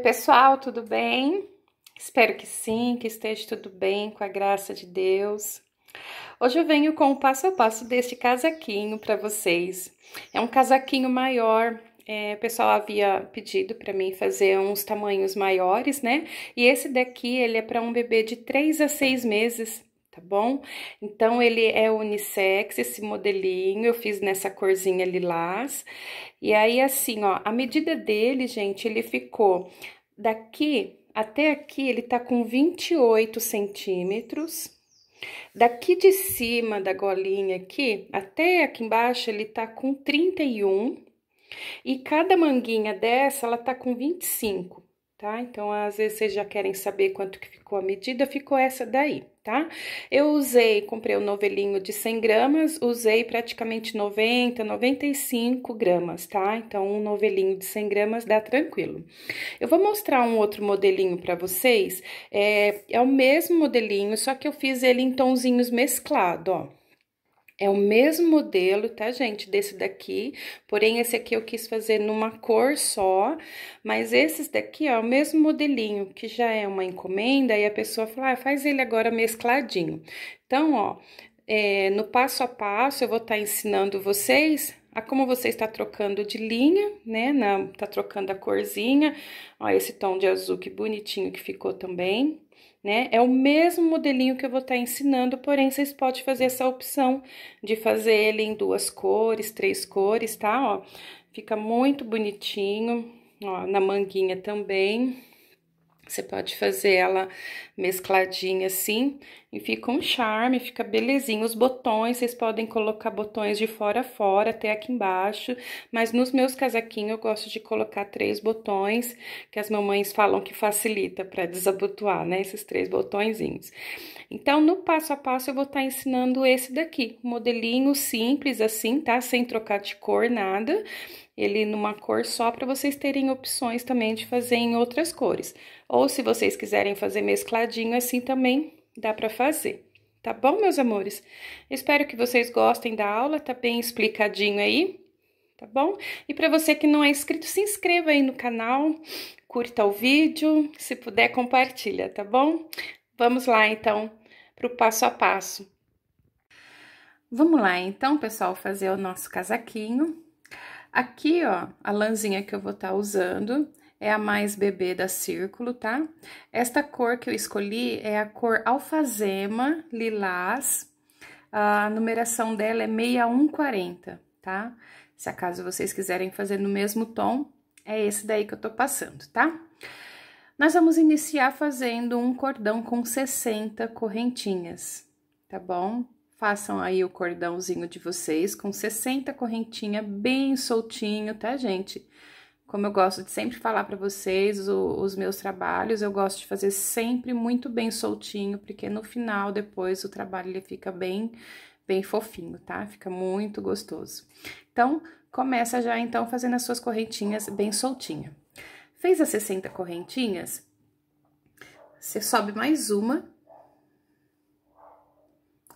pessoal, tudo bem? Espero que sim, que esteja tudo bem com a graça de Deus. Hoje eu venho com o passo a passo deste casaquinho para vocês. É um casaquinho maior. É, o pessoal havia pedido para mim fazer uns tamanhos maiores, né? E esse daqui, ele é para um bebê de 3 a 6 meses tá bom? Então, ele é unissex, esse modelinho, eu fiz nessa corzinha lilás. E aí, assim, ó, a medida dele, gente, ele ficou daqui até aqui, ele tá com 28 centímetros. Daqui de cima da golinha aqui, até aqui embaixo, ele tá com 31. E cada manguinha dessa, ela tá com 25 tá? Então, às vezes vocês já querem saber quanto que ficou a medida, ficou essa daí, tá? Eu usei, comprei o um novelinho de 100 gramas, usei praticamente 90, 95 gramas, tá? Então, um novelinho de 100 gramas dá tranquilo. Eu vou mostrar um outro modelinho para vocês, é, é o mesmo modelinho, só que eu fiz ele em tonzinhos mesclado, ó. É o mesmo modelo, tá, gente? Desse daqui. Porém, esse aqui eu quis fazer numa cor só. Mas esses daqui, ó, é o mesmo modelinho, que já é uma encomenda. E a pessoa fala, ah, faz ele agora mescladinho. Então, ó, é, no passo a passo, eu vou estar tá ensinando vocês a como você está trocando de linha, né? Na, tá trocando a corzinha. Ó, esse tom de azul, que bonitinho que ficou também né? É o mesmo modelinho que eu vou estar tá ensinando, porém vocês podem fazer essa opção de fazer ele em duas cores, três cores, tá? Ó, fica muito bonitinho, ó, na manguinha também. Você pode fazer ela mescladinha assim e fica um charme, fica belezinho. Os botões, vocês podem colocar botões de fora a fora até aqui embaixo, mas nos meus casaquinhos eu gosto de colocar três botões, que as mamães falam que facilita para desabotoar, né? Esses três botõezinhos. Então, no passo a passo, eu vou estar tá ensinando esse daqui, um modelinho simples assim, tá? Sem trocar de cor, nada ele numa cor só para vocês terem opções também de fazer em outras cores. Ou se vocês quiserem fazer mescladinho assim também, dá para fazer. Tá bom, meus amores? Espero que vocês gostem da aula, tá bem explicadinho aí, tá bom? E para você que não é inscrito, se inscreva aí no canal, curta o vídeo, se puder compartilha, tá bom? Vamos lá então para o passo a passo. Vamos lá então, pessoal, fazer o nosso casaquinho. Aqui, ó, a lãzinha que eu vou estar tá usando é a mais bebê da Círculo, tá? Esta cor que eu escolhi é a cor alfazema lilás. A numeração dela é 6140, tá? Se acaso vocês quiserem fazer no mesmo tom, é esse daí que eu tô passando, tá? Nós vamos iniciar fazendo um cordão com 60 correntinhas, tá bom? Façam aí o cordãozinho de vocês com 60 correntinha bem soltinho, tá, gente? Como eu gosto de sempre falar para vocês, o, os meus trabalhos, eu gosto de fazer sempre muito bem soltinho, porque no final, depois, o trabalho ele fica bem, bem fofinho, tá? Fica muito gostoso. Então, começa já, então, fazendo as suas correntinhas bem soltinha. Fez as 60 correntinhas, você sobe mais uma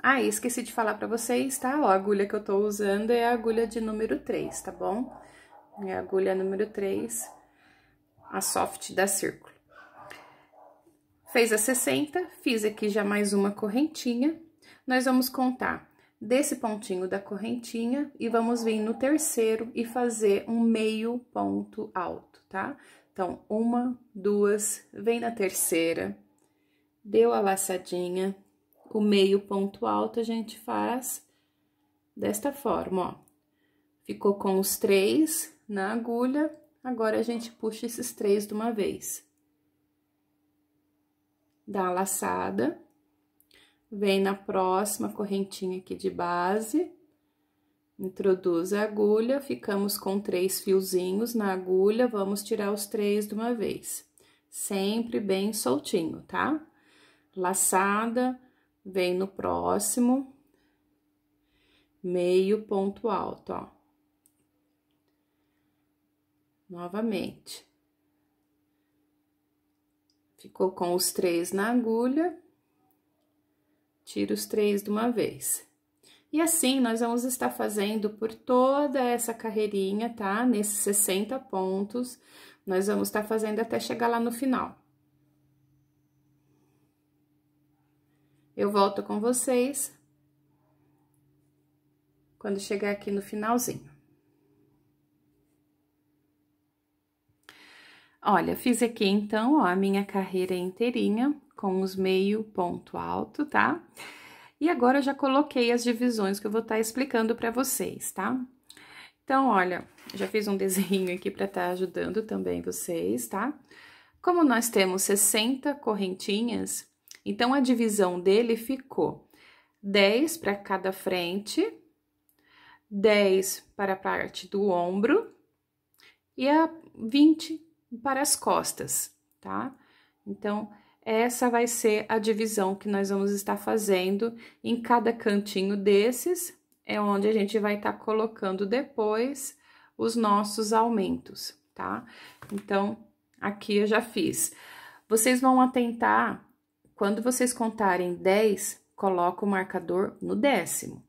ah, esqueci de falar pra vocês, tá? a agulha que eu tô usando é a agulha de número 3, tá bom? É a agulha número 3, a soft da Círculo. Fez a 60, fiz aqui já mais uma correntinha. Nós vamos contar desse pontinho da correntinha e vamos vir no terceiro e fazer um meio ponto alto, tá? Então, uma, duas, vem na terceira, deu a laçadinha, o meio ponto alto, a gente faz desta forma, ó. Ficou com os três na agulha, agora a gente puxa esses três de uma vez. Dá a laçada, vem na próxima correntinha aqui de base, introduz a agulha, ficamos com três fiozinhos na agulha, vamos tirar os três de uma vez. Sempre bem soltinho, tá? Laçada, vem no próximo, meio ponto alto, ó. Novamente. Ficou com os três na agulha, tira os três de uma vez. E assim, nós vamos estar fazendo por toda essa carreirinha, tá? Nesses 60 pontos, nós vamos estar fazendo até chegar lá no final. Eu volto com vocês quando chegar aqui no finalzinho. Olha, fiz aqui então, ó, a minha carreira inteirinha com os meio ponto alto, tá? E agora eu já coloquei as divisões que eu vou estar tá explicando para vocês, tá? Então, olha, já fiz um desenho aqui para estar tá ajudando também vocês, tá? Como nós temos 60 correntinhas, então, a divisão dele ficou 10 para cada frente, 10 para a parte do ombro e a 20 para as costas, tá? Então, essa vai ser a divisão que nós vamos estar fazendo em cada cantinho desses, é onde a gente vai estar tá colocando depois os nossos aumentos, tá? Então, aqui eu já fiz. Vocês vão atentar quando vocês contarem 10, coloca o marcador no décimo.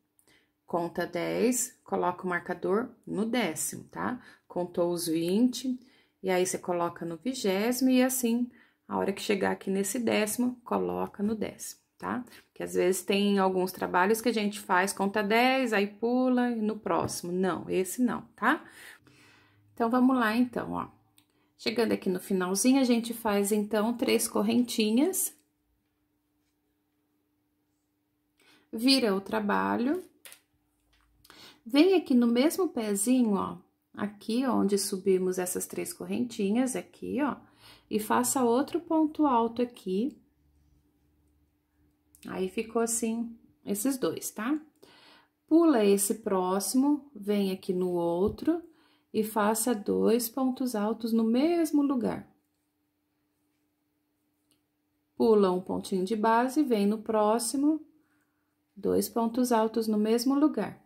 Conta 10, coloca o marcador no décimo, tá? Contou os 20, e aí você coloca no vigésimo, e assim, a hora que chegar aqui nesse décimo, coloca no décimo, tá? Porque às vezes tem alguns trabalhos que a gente faz, conta 10, aí pula, e no próximo. Não, esse não, tá? Então, vamos lá, então, ó. Chegando aqui no finalzinho, a gente faz, então, três correntinhas vira o trabalho, vem aqui no mesmo pezinho, ó, aqui onde subimos essas três correntinhas, aqui, ó, e faça outro ponto alto aqui. Aí ficou assim, esses dois, tá? Pula esse próximo, vem aqui no outro e faça dois pontos altos no mesmo lugar. Pula um pontinho de base, vem no próximo dois pontos altos no mesmo lugar.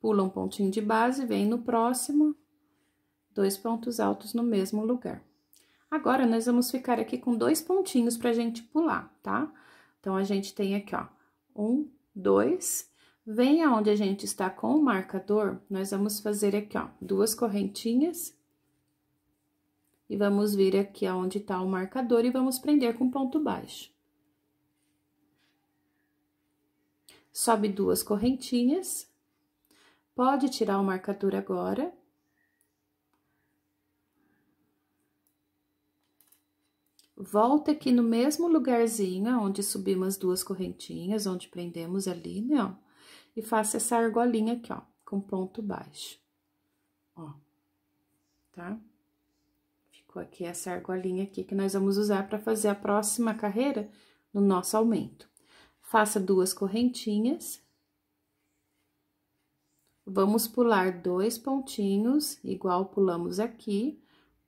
Pula um pontinho de base, vem no próximo, dois pontos altos no mesmo lugar. Agora, nós vamos ficar aqui com dois pontinhos pra gente pular, tá? Então, a gente tem aqui, ó, um, dois, vem aonde a gente está com o marcador, nós vamos fazer aqui, ó, duas correntinhas. E vamos vir aqui aonde está o marcador e vamos prender com ponto baixo. sobe duas correntinhas, pode tirar o marcador agora. Volta aqui no mesmo lugarzinho onde subimos as duas correntinhas, onde prendemos ali, né, ó, e faça essa argolinha aqui, ó, com ponto baixo, ó, tá? Ficou aqui essa argolinha aqui que nós vamos usar para fazer a próxima carreira no nosso aumento faça duas correntinhas. Vamos pular dois pontinhos, igual pulamos aqui.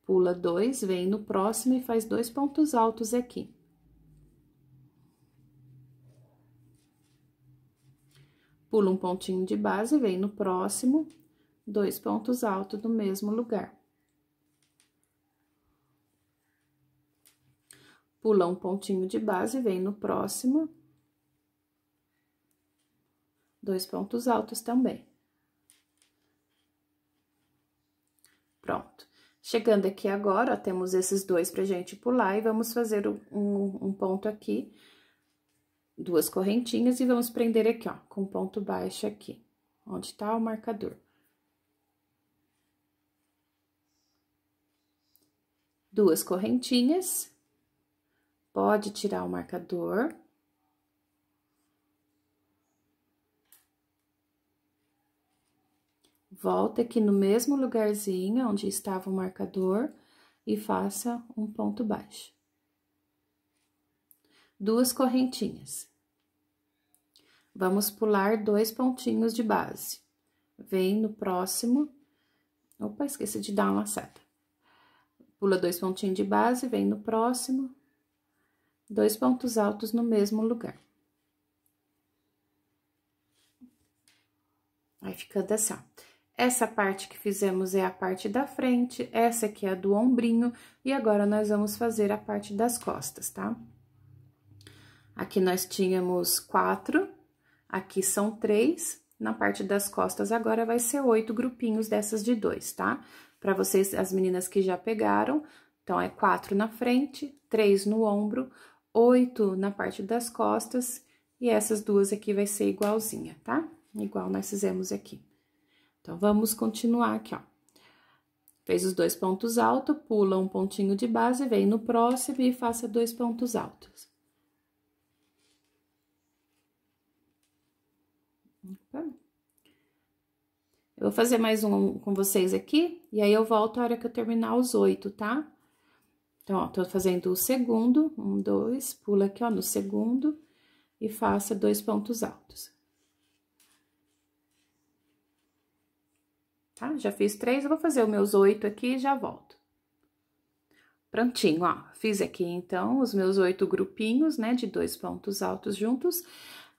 Pula dois, vem no próximo e faz dois pontos altos aqui. Pula um pontinho de base, vem no próximo, dois pontos altos no mesmo lugar. Pula um pontinho de base, vem no próximo, dois pontos altos também. Pronto. Chegando aqui agora, ó, temos esses dois pra gente pular e vamos fazer um, um, ponto aqui, duas correntinhas e vamos prender aqui, ó, com ponto baixo aqui, onde tá o marcador. Duas correntinhas, pode tirar o marcador, Volta aqui no mesmo lugarzinho onde estava o marcador e faça um ponto baixo. Duas correntinhas. Vamos pular dois pontinhos de base. Vem no próximo. Opa, esqueci de dar uma seta. Pula dois pontinhos de base, vem no próximo. Dois pontos altos no mesmo lugar. Vai ficando assim, ó. Essa parte que fizemos é a parte da frente, essa aqui é a do ombrinho, e agora nós vamos fazer a parte das costas, tá? Aqui nós tínhamos quatro, aqui são três, na parte das costas agora vai ser oito grupinhos dessas de dois, tá? Para vocês, as meninas que já pegaram, então é quatro na frente, três no ombro, oito na parte das costas, e essas duas aqui vai ser igualzinha, tá? Igual nós fizemos aqui. Então, vamos continuar aqui, ó. Fez os dois pontos altos, pula um pontinho de base, vem no próximo e faça dois pontos altos. Eu vou fazer mais um com vocês aqui, e aí eu volto a hora que eu terminar os oito, tá? Então, ó, tô fazendo o segundo, um, dois, pula aqui, ó, no segundo, e faça dois pontos altos. tá? Já fiz três, eu vou fazer os meus oito aqui e já volto. Prontinho, ó, fiz aqui, então, os meus oito grupinhos, né, de dois pontos altos juntos.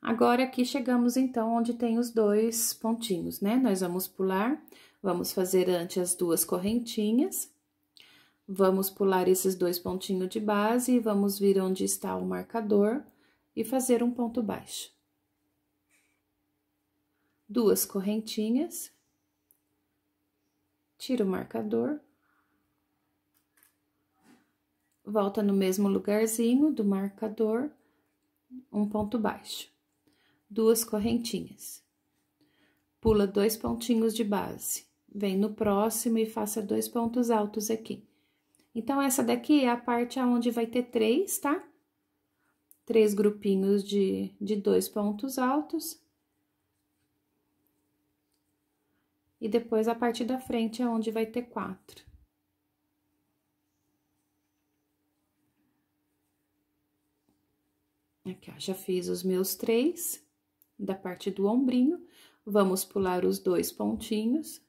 Agora, aqui chegamos, então, onde tem os dois pontinhos, né? Nós vamos pular, vamos fazer antes as duas correntinhas, vamos pular esses dois pontinhos de base e vamos vir onde está o marcador e fazer um ponto baixo. Duas correntinhas, tira o marcador, volta no mesmo lugarzinho do marcador, um ponto baixo, duas correntinhas, pula dois pontinhos de base, vem no próximo e faça dois pontos altos aqui. Então, essa daqui é a parte onde vai ter três, tá? Três grupinhos de, de dois pontos altos, e depois a parte da frente é onde vai ter quatro. Aqui, ó, já fiz os meus três da parte do ombrinho, vamos pular os dois pontinhos,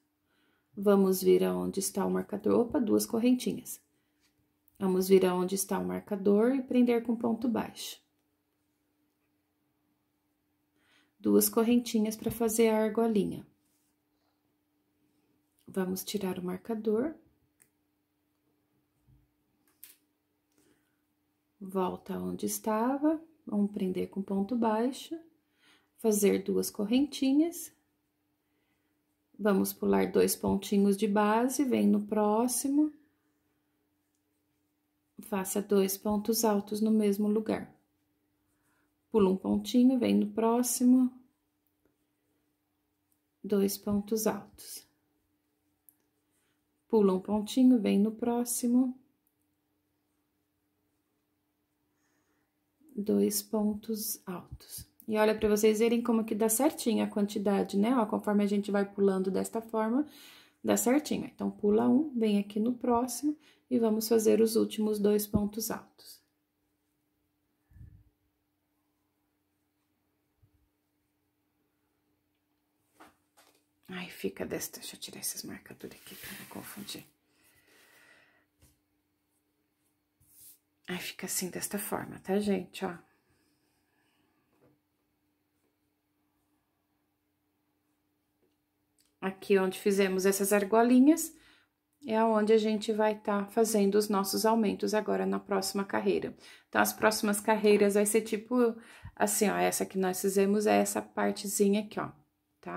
vamos vir aonde está o marcador, opa, duas correntinhas. Vamos vir aonde está o marcador e prender com ponto baixo. Duas correntinhas para fazer a argolinha. Vamos tirar o marcador. Volta onde estava, vamos prender com ponto baixo, fazer duas correntinhas. Vamos pular dois pontinhos de base, vem no próximo. Faça dois pontos altos no mesmo lugar. Pula um pontinho, vem no próximo. Dois pontos altos pula um pontinho, vem no próximo. Dois pontos altos. E olha para vocês verem como que dá certinho a quantidade, né? Ó, conforme a gente vai pulando desta forma, dá certinho. Então, pula um, vem aqui no próximo e vamos fazer os últimos dois pontos altos. Aí fica desta, Deixa eu tirar marcas marcadores aqui pra não confundir. Aí fica assim desta forma, tá, gente? Ó. Aqui onde fizemos essas argolinhas é onde a gente vai estar tá fazendo os nossos aumentos agora na próxima carreira. Então, as próximas carreiras vai ser tipo assim, ó. Essa que nós fizemos é essa partezinha aqui, ó, tá?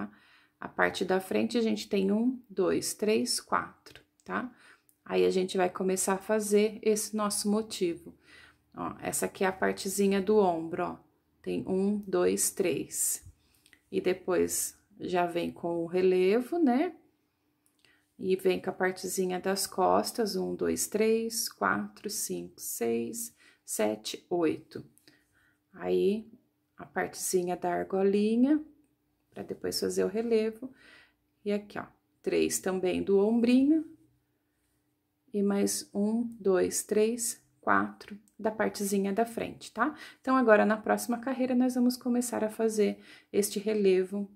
Tá? A parte da frente, a gente tem um, dois, três, quatro, tá? Aí, a gente vai começar a fazer esse nosso motivo. Ó, essa aqui é a partezinha do ombro, ó. Tem um, dois, três. E depois, já vem com o relevo, né? E vem com a partezinha das costas, um, dois, três, quatro, cinco, seis, sete, oito. Aí, a partezinha da argolinha, para depois fazer o relevo. E aqui, ó, três também do ombrinho. E mais um, dois, três, quatro da partezinha da frente, tá? Então, agora, na próxima carreira, nós vamos começar a fazer este relevo,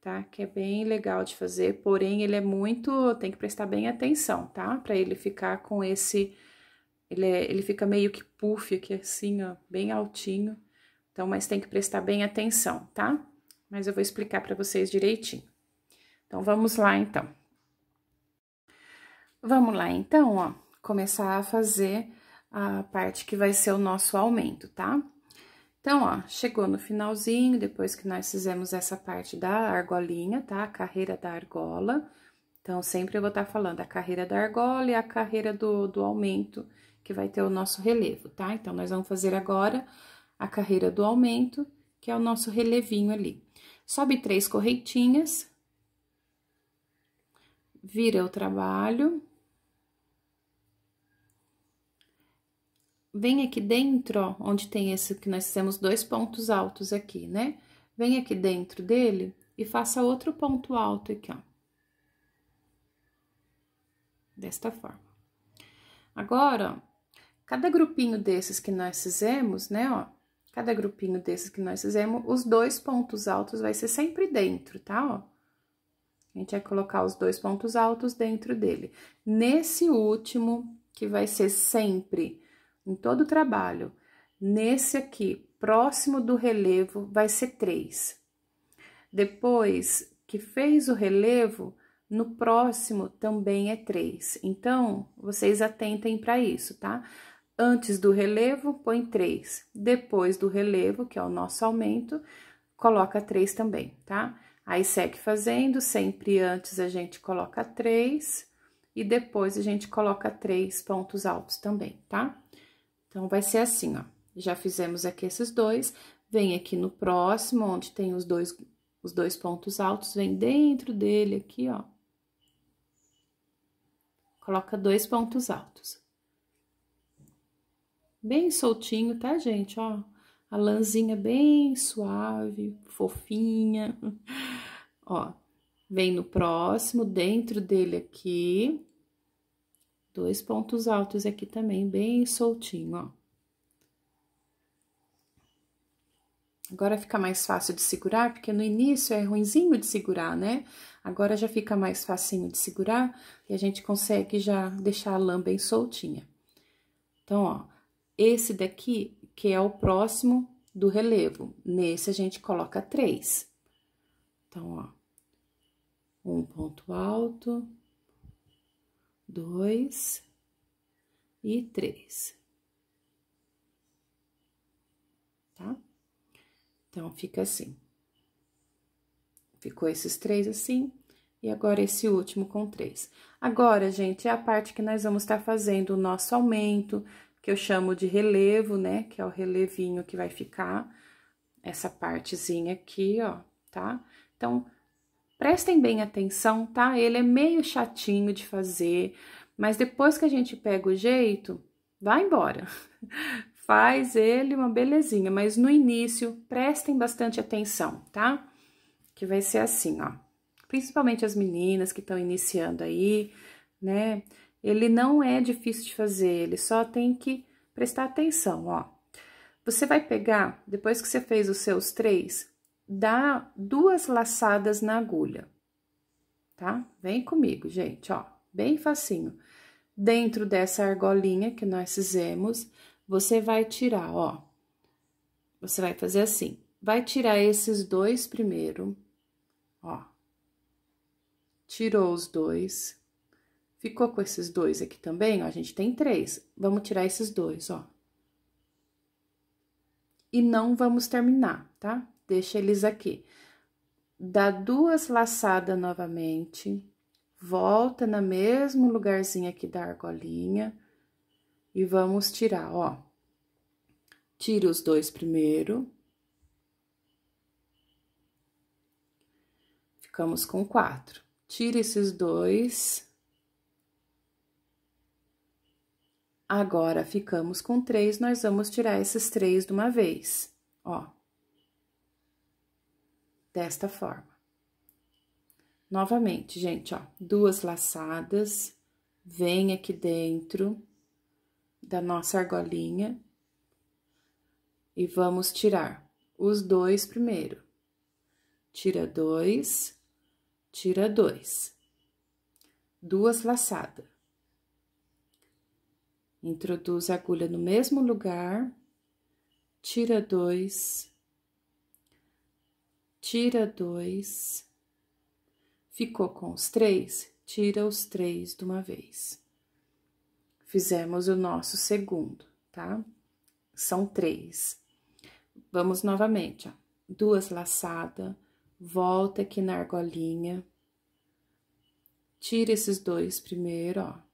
tá? Que é bem legal de fazer, porém, ele é muito... tem que prestar bem atenção, tá? Pra ele ficar com esse... Ele, é, ele fica meio que puff aqui, assim, ó, bem altinho. Então, mas tem que prestar bem atenção, tá? mas eu vou explicar para vocês direitinho. Então, vamos lá, então. Vamos lá, então, ó, começar a fazer a parte que vai ser o nosso aumento, tá? Então, ó, chegou no finalzinho, depois que nós fizemos essa parte da argolinha, tá? A carreira da argola. Então, sempre eu vou estar tá falando a carreira da argola e a carreira do, do aumento, que vai ter o nosso relevo, tá? Então, nós vamos fazer agora a carreira do aumento, que é o nosso relevinho ali sobe três correntinhas, vira o trabalho. Vem aqui dentro, ó, onde tem esse que nós fizemos dois pontos altos aqui, né? Vem aqui dentro dele e faça outro ponto alto aqui, ó. Desta forma. Agora, ó, cada grupinho desses que nós fizemos, né, ó, cada grupinho desses que nós fizemos, os dois pontos altos vai ser sempre dentro, tá? Ó, a gente vai colocar os dois pontos altos dentro dele. Nesse último, que vai ser sempre, em todo o trabalho, nesse aqui, próximo do relevo, vai ser três. Depois que fez o relevo, no próximo também é três. Então, vocês atentem para isso, tá? Tá? Antes do relevo, põe 3. Depois do relevo, que é o nosso aumento, coloca 3 também, tá? Aí segue fazendo, sempre antes a gente coloca 3 e depois a gente coloca 3 pontos altos também, tá? Então, vai ser assim, ó. Já fizemos aqui esses dois, vem aqui no próximo, onde tem os dois, os dois pontos altos, vem dentro dele aqui, ó. Coloca dois pontos altos bem soltinho, tá, gente? Ó, a lãzinha bem suave, fofinha. Ó, vem no próximo, dentro dele aqui. Dois pontos altos aqui também, bem soltinho, ó. Agora fica mais fácil de segurar, porque no início é ruimzinho de segurar, né? Agora já fica mais facinho de segurar e a gente consegue já deixar a lã bem soltinha. Então, ó, esse daqui, que é o próximo do relevo, nesse a gente coloca três. Então, ó, um ponto alto, dois e três. Tá? Então, fica assim. Ficou esses três assim, e agora esse último com três. Agora, gente, é a parte que nós vamos estar tá fazendo o nosso aumento, que eu chamo de relevo, né? Que é o relevinho que vai ficar essa partezinha aqui, ó, tá? Então, prestem bem atenção, tá? Ele é meio chatinho de fazer, mas depois que a gente pega o jeito, vai embora. Faz ele uma belezinha, mas no início, prestem bastante atenção, tá? Que vai ser assim, ó. Principalmente as meninas que estão iniciando aí, né? Ele não é difícil de fazer, ele só tem que prestar atenção, ó. Você vai pegar, depois que você fez os seus três, dá duas laçadas na agulha, tá? Vem comigo, gente, ó, bem facinho. Dentro dessa argolinha que nós fizemos, você vai tirar, ó, você vai fazer assim, vai tirar esses dois primeiro, ó, tirou os dois, Ficou com esses dois aqui também, ó, a gente tem três. Vamos tirar esses dois, ó. E não vamos terminar, tá? Deixa eles aqui. Dá duas laçadas novamente, volta no mesmo lugarzinho aqui da argolinha e vamos tirar, ó. Tira os dois primeiro. Ficamos com quatro. Tira esses dois Agora ficamos com três, nós vamos tirar esses três de uma vez, ó. Desta forma. Novamente, gente, ó, duas laçadas, vem aqui dentro da nossa argolinha e vamos tirar os dois primeiro. Tira dois, tira dois. Duas laçadas Introduz a agulha no mesmo lugar, tira dois, tira dois, ficou com os três, tira os três de uma vez. Fizemos o nosso segundo, tá? São três. Vamos novamente, ó. Duas laçadas, volta aqui na argolinha, tira esses dois primeiro, ó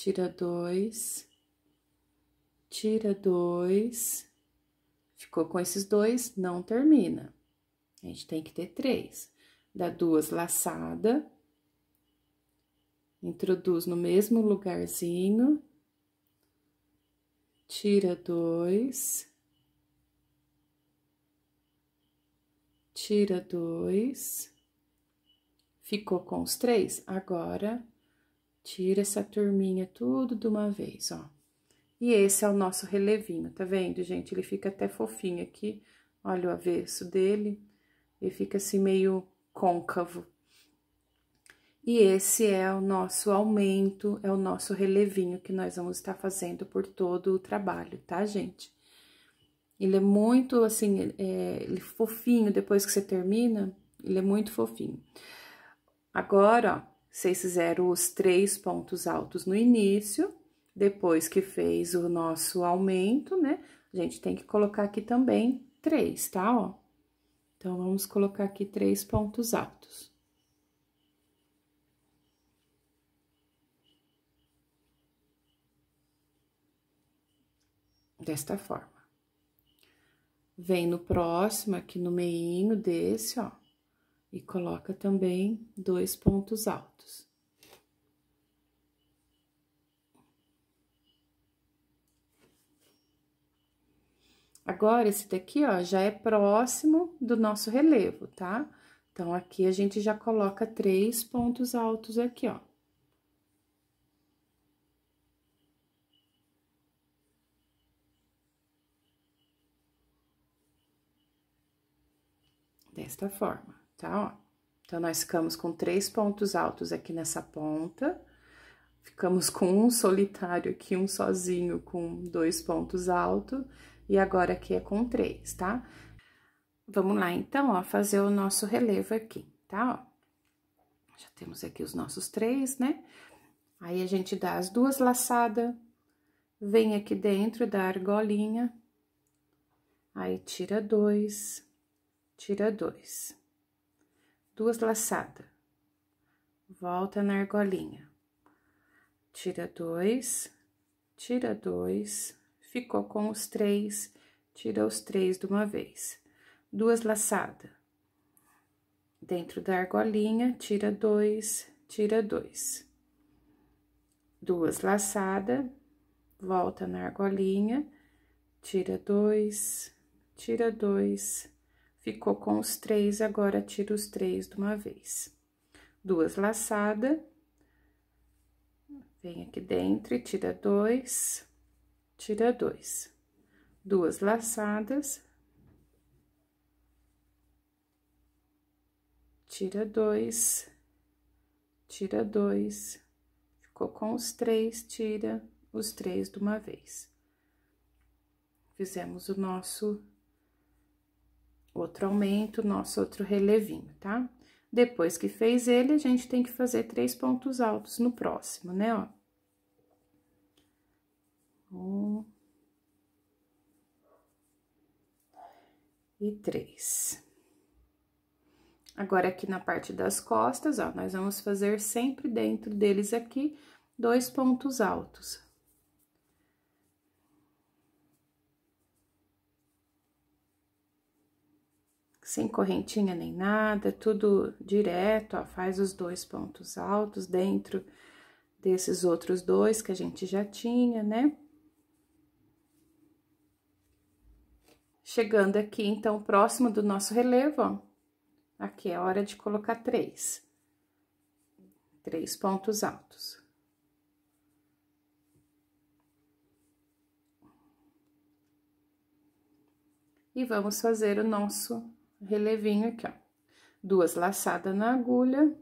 tira dois, tira dois. Ficou com esses dois, não termina. A gente tem que ter três. Dá duas laçada, introduz no mesmo lugarzinho, tira dois, tira dois, ficou com os três. Agora, Tira essa turminha tudo de uma vez, ó. E esse é o nosso relevinho, tá vendo, gente? Ele fica até fofinho aqui, olha o avesso dele, ele fica assim meio côncavo. E esse é o nosso aumento, é o nosso relevinho que nós vamos estar fazendo por todo o trabalho, tá, gente? Ele é muito, assim, é, é fofinho, depois que você termina, ele é muito fofinho. Agora, ó, vocês fizeram os três pontos altos no início, depois que fez o nosso aumento, né? A gente tem que colocar aqui também três, tá? Ó. Então, vamos colocar aqui três pontos altos. Desta forma. Vem no próximo, aqui no meinho desse, ó. E coloca também dois pontos altos. Agora, esse daqui, ó, já é próximo do nosso relevo, tá? Então, aqui a gente já coloca três pontos altos aqui, ó. desta forma tá? Ó. Então, nós ficamos com três pontos altos aqui nessa ponta, ficamos com um solitário aqui, um sozinho com dois pontos altos, e agora aqui é com três, tá? Vamos lá, então, ó, fazer o nosso relevo aqui, tá? Ó, já temos aqui os nossos três, né? Aí, a gente dá as duas laçadas, vem aqui dentro da argolinha, aí tira dois, tira dois duas laçadas. Volta na argolinha. Tira dois, tira dois, ficou com os três, tira os três de uma vez. Duas laçadas. Dentro da argolinha, tira dois, tira dois. Duas laçadas, volta na argolinha, tira dois, tira dois, Ficou com os três, agora tiro os três de uma vez. Duas laçadas. Vem aqui dentro e tira dois, tira dois. Duas laçadas. Tira dois, tira dois. Ficou com os três, tira os três de uma vez. Fizemos o nosso outro aumento, nosso outro relevinho, tá? Depois que fez ele, a gente tem que fazer três pontos altos no próximo, né, ó. Um. E três. Agora, aqui na parte das costas, ó, nós vamos fazer sempre dentro deles aqui dois pontos altos. sem correntinha nem nada, é tudo direto, ó, faz os dois pontos altos dentro desses outros dois que a gente já tinha, né? Chegando aqui, então, próximo do nosso relevo, ó, aqui é a hora de colocar três, três pontos altos. E vamos fazer o nosso relevinho aqui, ó. Duas laçadas na agulha,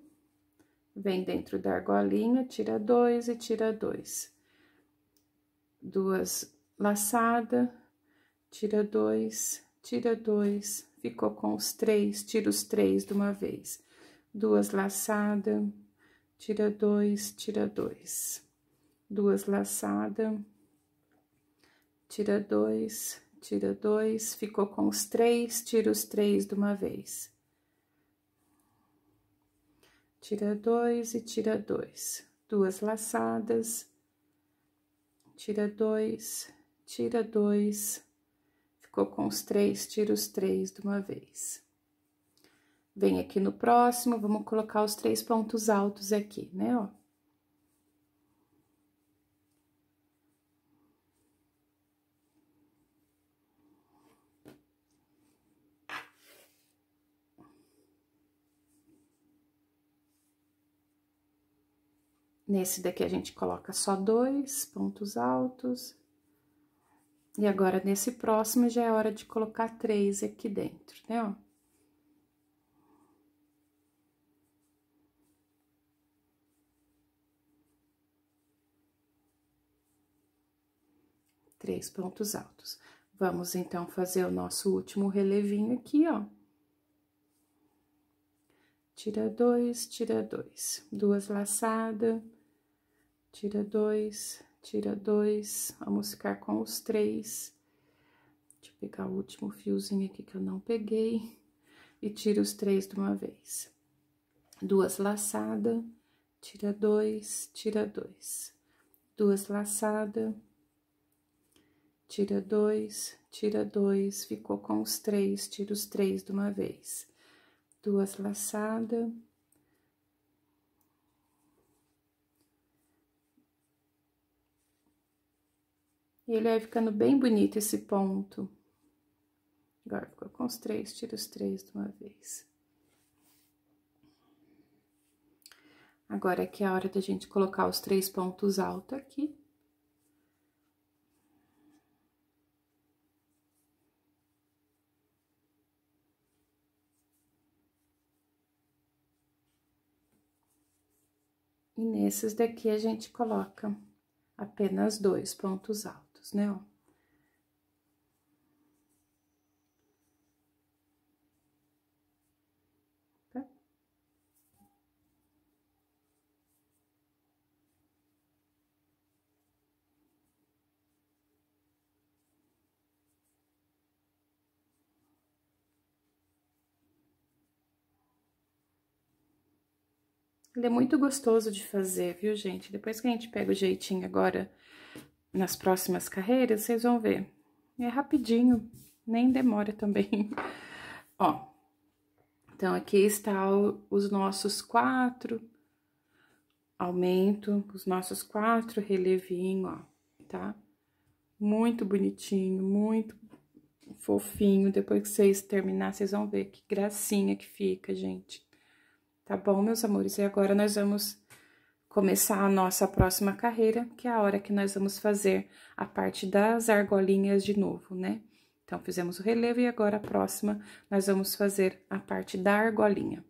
vem dentro da argolinha, tira dois e tira dois. Duas laçadas, tira dois, tira dois, ficou com os três, tira os três de uma vez. Duas laçadas, tira dois, tira dois. Duas laçadas, tira dois, tira dois, ficou com os três, tira os três de uma vez. Tira dois e tira dois, duas laçadas, tira dois, tira dois, ficou com os três, tira os três de uma vez. Vem aqui no próximo, vamos colocar os três pontos altos aqui, né, ó. Nesse daqui a gente coloca só dois pontos altos. E agora, nesse próximo, já é hora de colocar três aqui dentro, né, ó. Três pontos altos. Vamos, então, fazer o nosso último relevinho aqui, ó. Tira dois, tira dois. Duas laçadas tira dois, tira dois, vamos ficar com os três. Deixa eu pegar o último fiozinho aqui que eu não peguei. E tira os três de uma vez. Duas laçadas, tira dois, tira dois. Duas laçadas, tira dois, tira dois. Ficou com os três, tira os três de uma vez. Duas laçadas E ele vai ficando bem bonito esse ponto. Agora ficou com os três, tira os três de uma vez. Agora aqui é, é a hora da gente colocar os três pontos altos aqui. E nesses daqui a gente coloca apenas dois pontos altos né, ó. Tá? Ele é muito gostoso de fazer, viu, gente? Depois que a gente pega o jeitinho agora nas próximas carreiras, vocês vão ver. É rapidinho, nem demora também. Ó, então aqui está o, os nossos quatro aumento, os nossos quatro relevinho, ó, tá? Muito bonitinho, muito fofinho. Depois que vocês terminar, vocês vão ver que gracinha que fica, gente. Tá bom, meus amores? E agora nós vamos começar a nossa próxima carreira, que é a hora que nós vamos fazer a parte das argolinhas de novo, né? Então, fizemos o relevo e agora a próxima nós vamos fazer a parte da argolinha.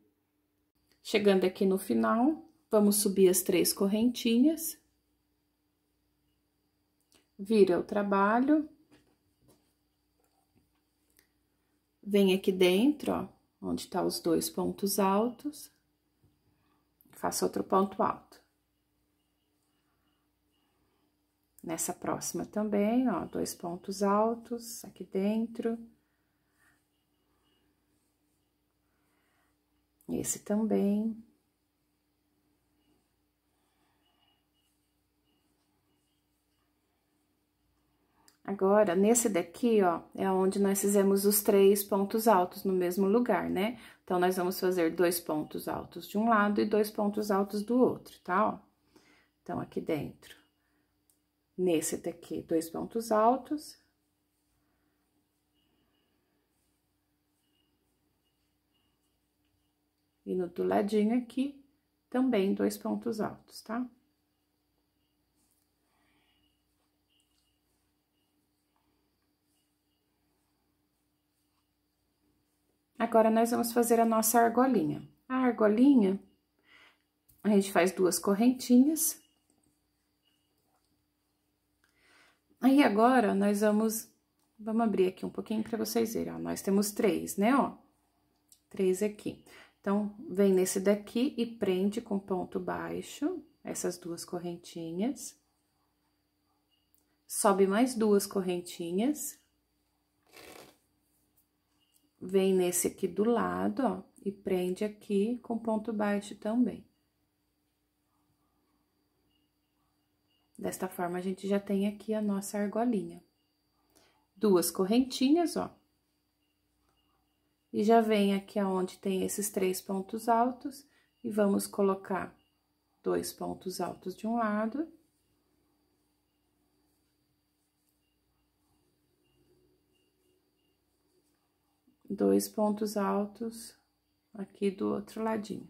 Chegando aqui no final, vamos subir as três correntinhas. Vira o trabalho. Vem aqui dentro, ó, onde tá os dois pontos altos. Faça outro ponto alto. Nessa próxima também, ó, dois pontos altos aqui dentro. Esse também. Agora, nesse daqui, ó, é onde nós fizemos os três pontos altos no mesmo lugar, né? Então, nós vamos fazer dois pontos altos de um lado e dois pontos altos do outro, tá? Ó, então, aqui dentro nesse daqui, dois pontos altos. E no do ladinho aqui, também dois pontos altos, tá? Agora, nós vamos fazer a nossa argolinha. A argolinha, a gente faz duas correntinhas Aí agora nós vamos vamos abrir aqui um pouquinho para vocês verem, ó. Nós temos três, né, ó? Três aqui. Então, vem nesse daqui e prende com ponto baixo essas duas correntinhas. Sobe mais duas correntinhas. Vem nesse aqui do lado, ó, e prende aqui com ponto baixo também. Desta forma, a gente já tem aqui a nossa argolinha. Duas correntinhas, ó. E já vem aqui aonde tem esses três pontos altos e vamos colocar dois pontos altos de um lado. Dois pontos altos aqui do outro ladinho.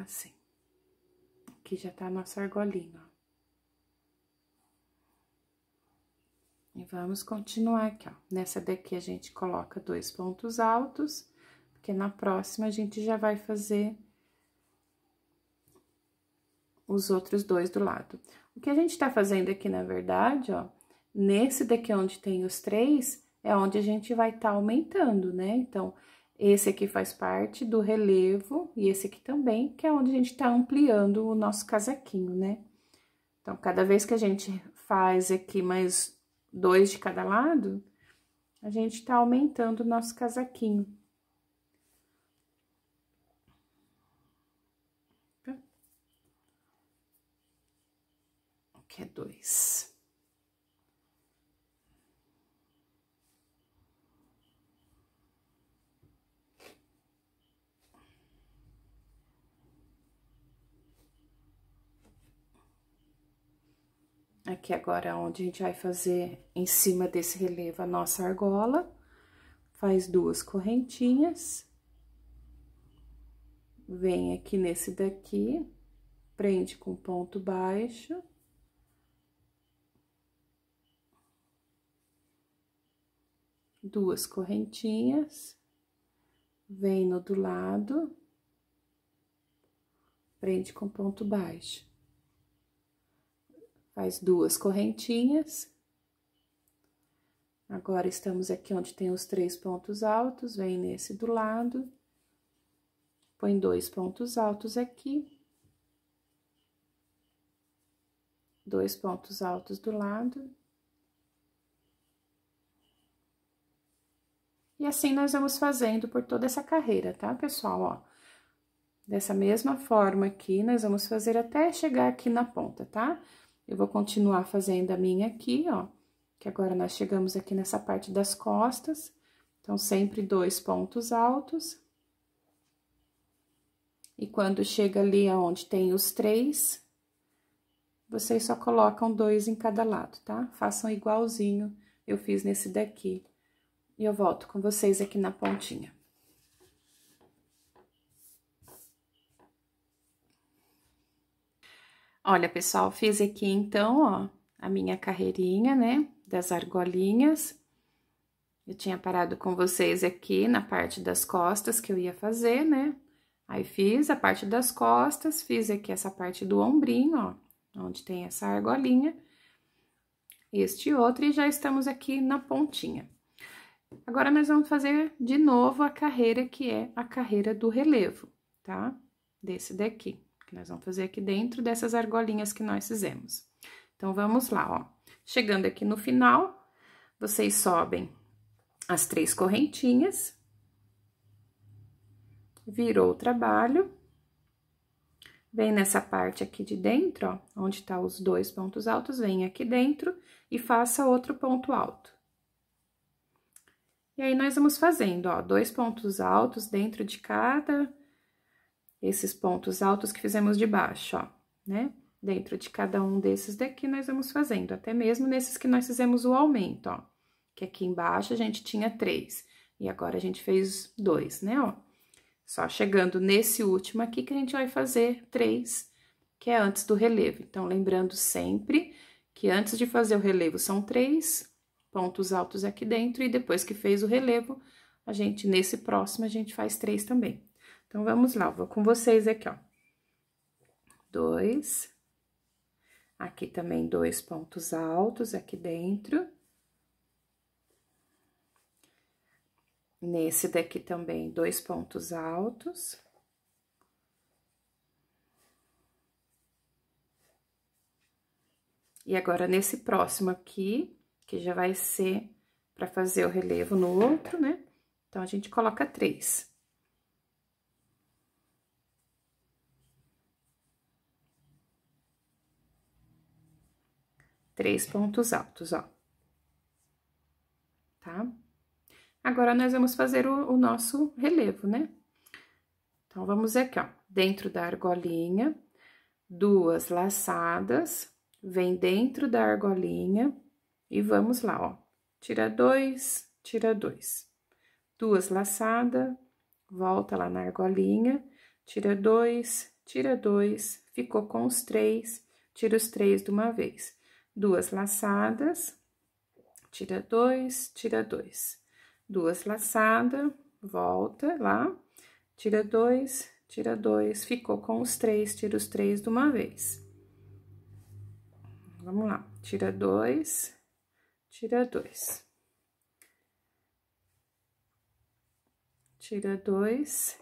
assim. Aqui já tá nosso argolinho, ó. E vamos continuar aqui, ó. Nessa daqui a gente coloca dois pontos altos, porque na próxima a gente já vai fazer os outros dois do lado. O que a gente tá fazendo aqui, na verdade, ó, nesse daqui onde tem os três, é onde a gente vai estar tá aumentando, né? Então, esse aqui faz parte do relevo e esse aqui também, que é onde a gente tá ampliando o nosso casaquinho, né? Então, cada vez que a gente faz aqui mais dois de cada lado, a gente tá aumentando o nosso casaquinho. Aqui é dois. Aqui agora é onde a gente vai fazer em cima desse relevo a nossa argola. Faz duas correntinhas. Vem aqui nesse daqui, prende com ponto baixo. Duas correntinhas. Vem no do lado. Prende com ponto baixo faz duas correntinhas. Agora, estamos aqui onde tem os três pontos altos, vem nesse do lado, põe dois pontos altos aqui, dois pontos altos do lado. E assim nós vamos fazendo por toda essa carreira, tá, pessoal? Ó, dessa mesma forma aqui, nós vamos fazer até chegar aqui na ponta, tá? Tá? Eu vou continuar fazendo a minha aqui, ó, que agora nós chegamos aqui nessa parte das costas. Então, sempre dois pontos altos. E quando chega ali aonde tem os três, vocês só colocam dois em cada lado, tá? Façam igualzinho eu fiz nesse daqui. E eu volto com vocês aqui na pontinha. Olha, pessoal, fiz aqui então, ó, a minha carreirinha, né, das argolinhas. Eu tinha parado com vocês aqui na parte das costas que eu ia fazer, né? Aí, fiz a parte das costas, fiz aqui essa parte do ombrinho, ó, onde tem essa argolinha. Este outro, e já estamos aqui na pontinha. Agora, nós vamos fazer de novo a carreira, que é a carreira do relevo, tá? Desse daqui que nós vamos fazer aqui dentro dessas argolinhas que nós fizemos. Então, vamos lá, ó. Chegando aqui no final, vocês sobem as três correntinhas, virou o trabalho, vem nessa parte aqui de dentro, ó, onde tá os dois pontos altos, vem aqui dentro e faça outro ponto alto. E aí, nós vamos fazendo, ó, dois pontos altos dentro de cada esses pontos altos que fizemos de baixo, ó, né? Dentro de cada um desses daqui, nós vamos fazendo, até mesmo nesses que nós fizemos o aumento, ó. Que aqui embaixo a gente tinha três, e agora a gente fez dois, né, ó. Só chegando nesse último aqui que a gente vai fazer três, que é antes do relevo. Então, lembrando sempre que antes de fazer o relevo são três pontos altos aqui dentro, e depois que fez o relevo, a gente, nesse próximo, a gente faz três também. Então, vamos lá, vou com vocês aqui, ó. Dois. Aqui também dois pontos altos aqui dentro. Nesse daqui também dois pontos altos. E agora, nesse próximo aqui, que já vai ser para fazer o relevo no outro, né? Então, a gente coloca três. três pontos altos, ó. Tá? Agora, nós vamos fazer o, o nosso relevo, né? Então, vamos aqui, ó, dentro da argolinha, duas laçadas, vem dentro da argolinha e vamos lá, ó. Tira dois, tira dois. Duas laçadas, volta lá na argolinha, tira dois, tira dois, ficou com os três, tira os três de uma vez duas laçadas, tira dois, tira dois, duas laçadas, volta lá, tira dois, tira dois, ficou com os três, tira os três de uma vez. Vamos lá, tira dois, tira dois. Tira dois,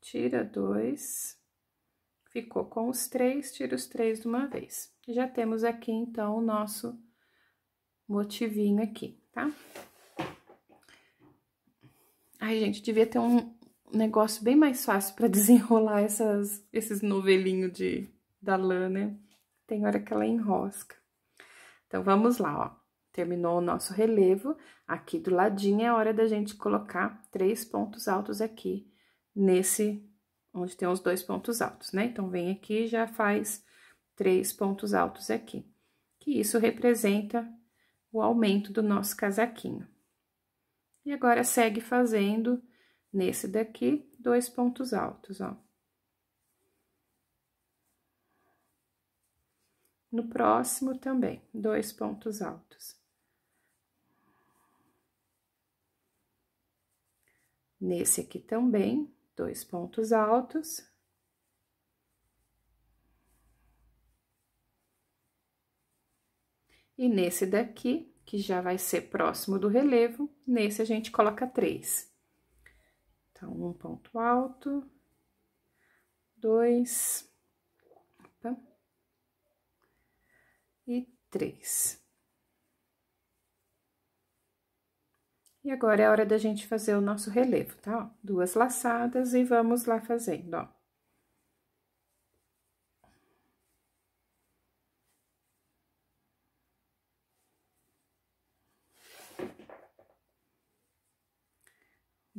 tira dois, ficou com os três, tira os três de uma vez já temos aqui, então, o nosso motivinho aqui, tá? Ai, gente, devia ter um negócio bem mais fácil para desenrolar essas, esses novelinhos de, da lã, né? Tem hora que ela enrosca. Então, vamos lá, ó. Terminou o nosso relevo. Aqui do ladinho é hora da gente colocar três pontos altos aqui nesse, onde tem os dois pontos altos, né? Então, vem aqui e já faz três pontos altos aqui, que isso representa o aumento do nosso casaquinho. E agora, segue fazendo nesse daqui, dois pontos altos, ó. No próximo também, dois pontos altos. Nesse aqui também, dois pontos altos. E nesse daqui, que já vai ser próximo do relevo, nesse a gente coloca três. Então, um ponto alto, dois, opa, e três. E agora é a hora da gente fazer o nosso relevo, tá? Ó, duas laçadas e vamos lá fazendo, ó.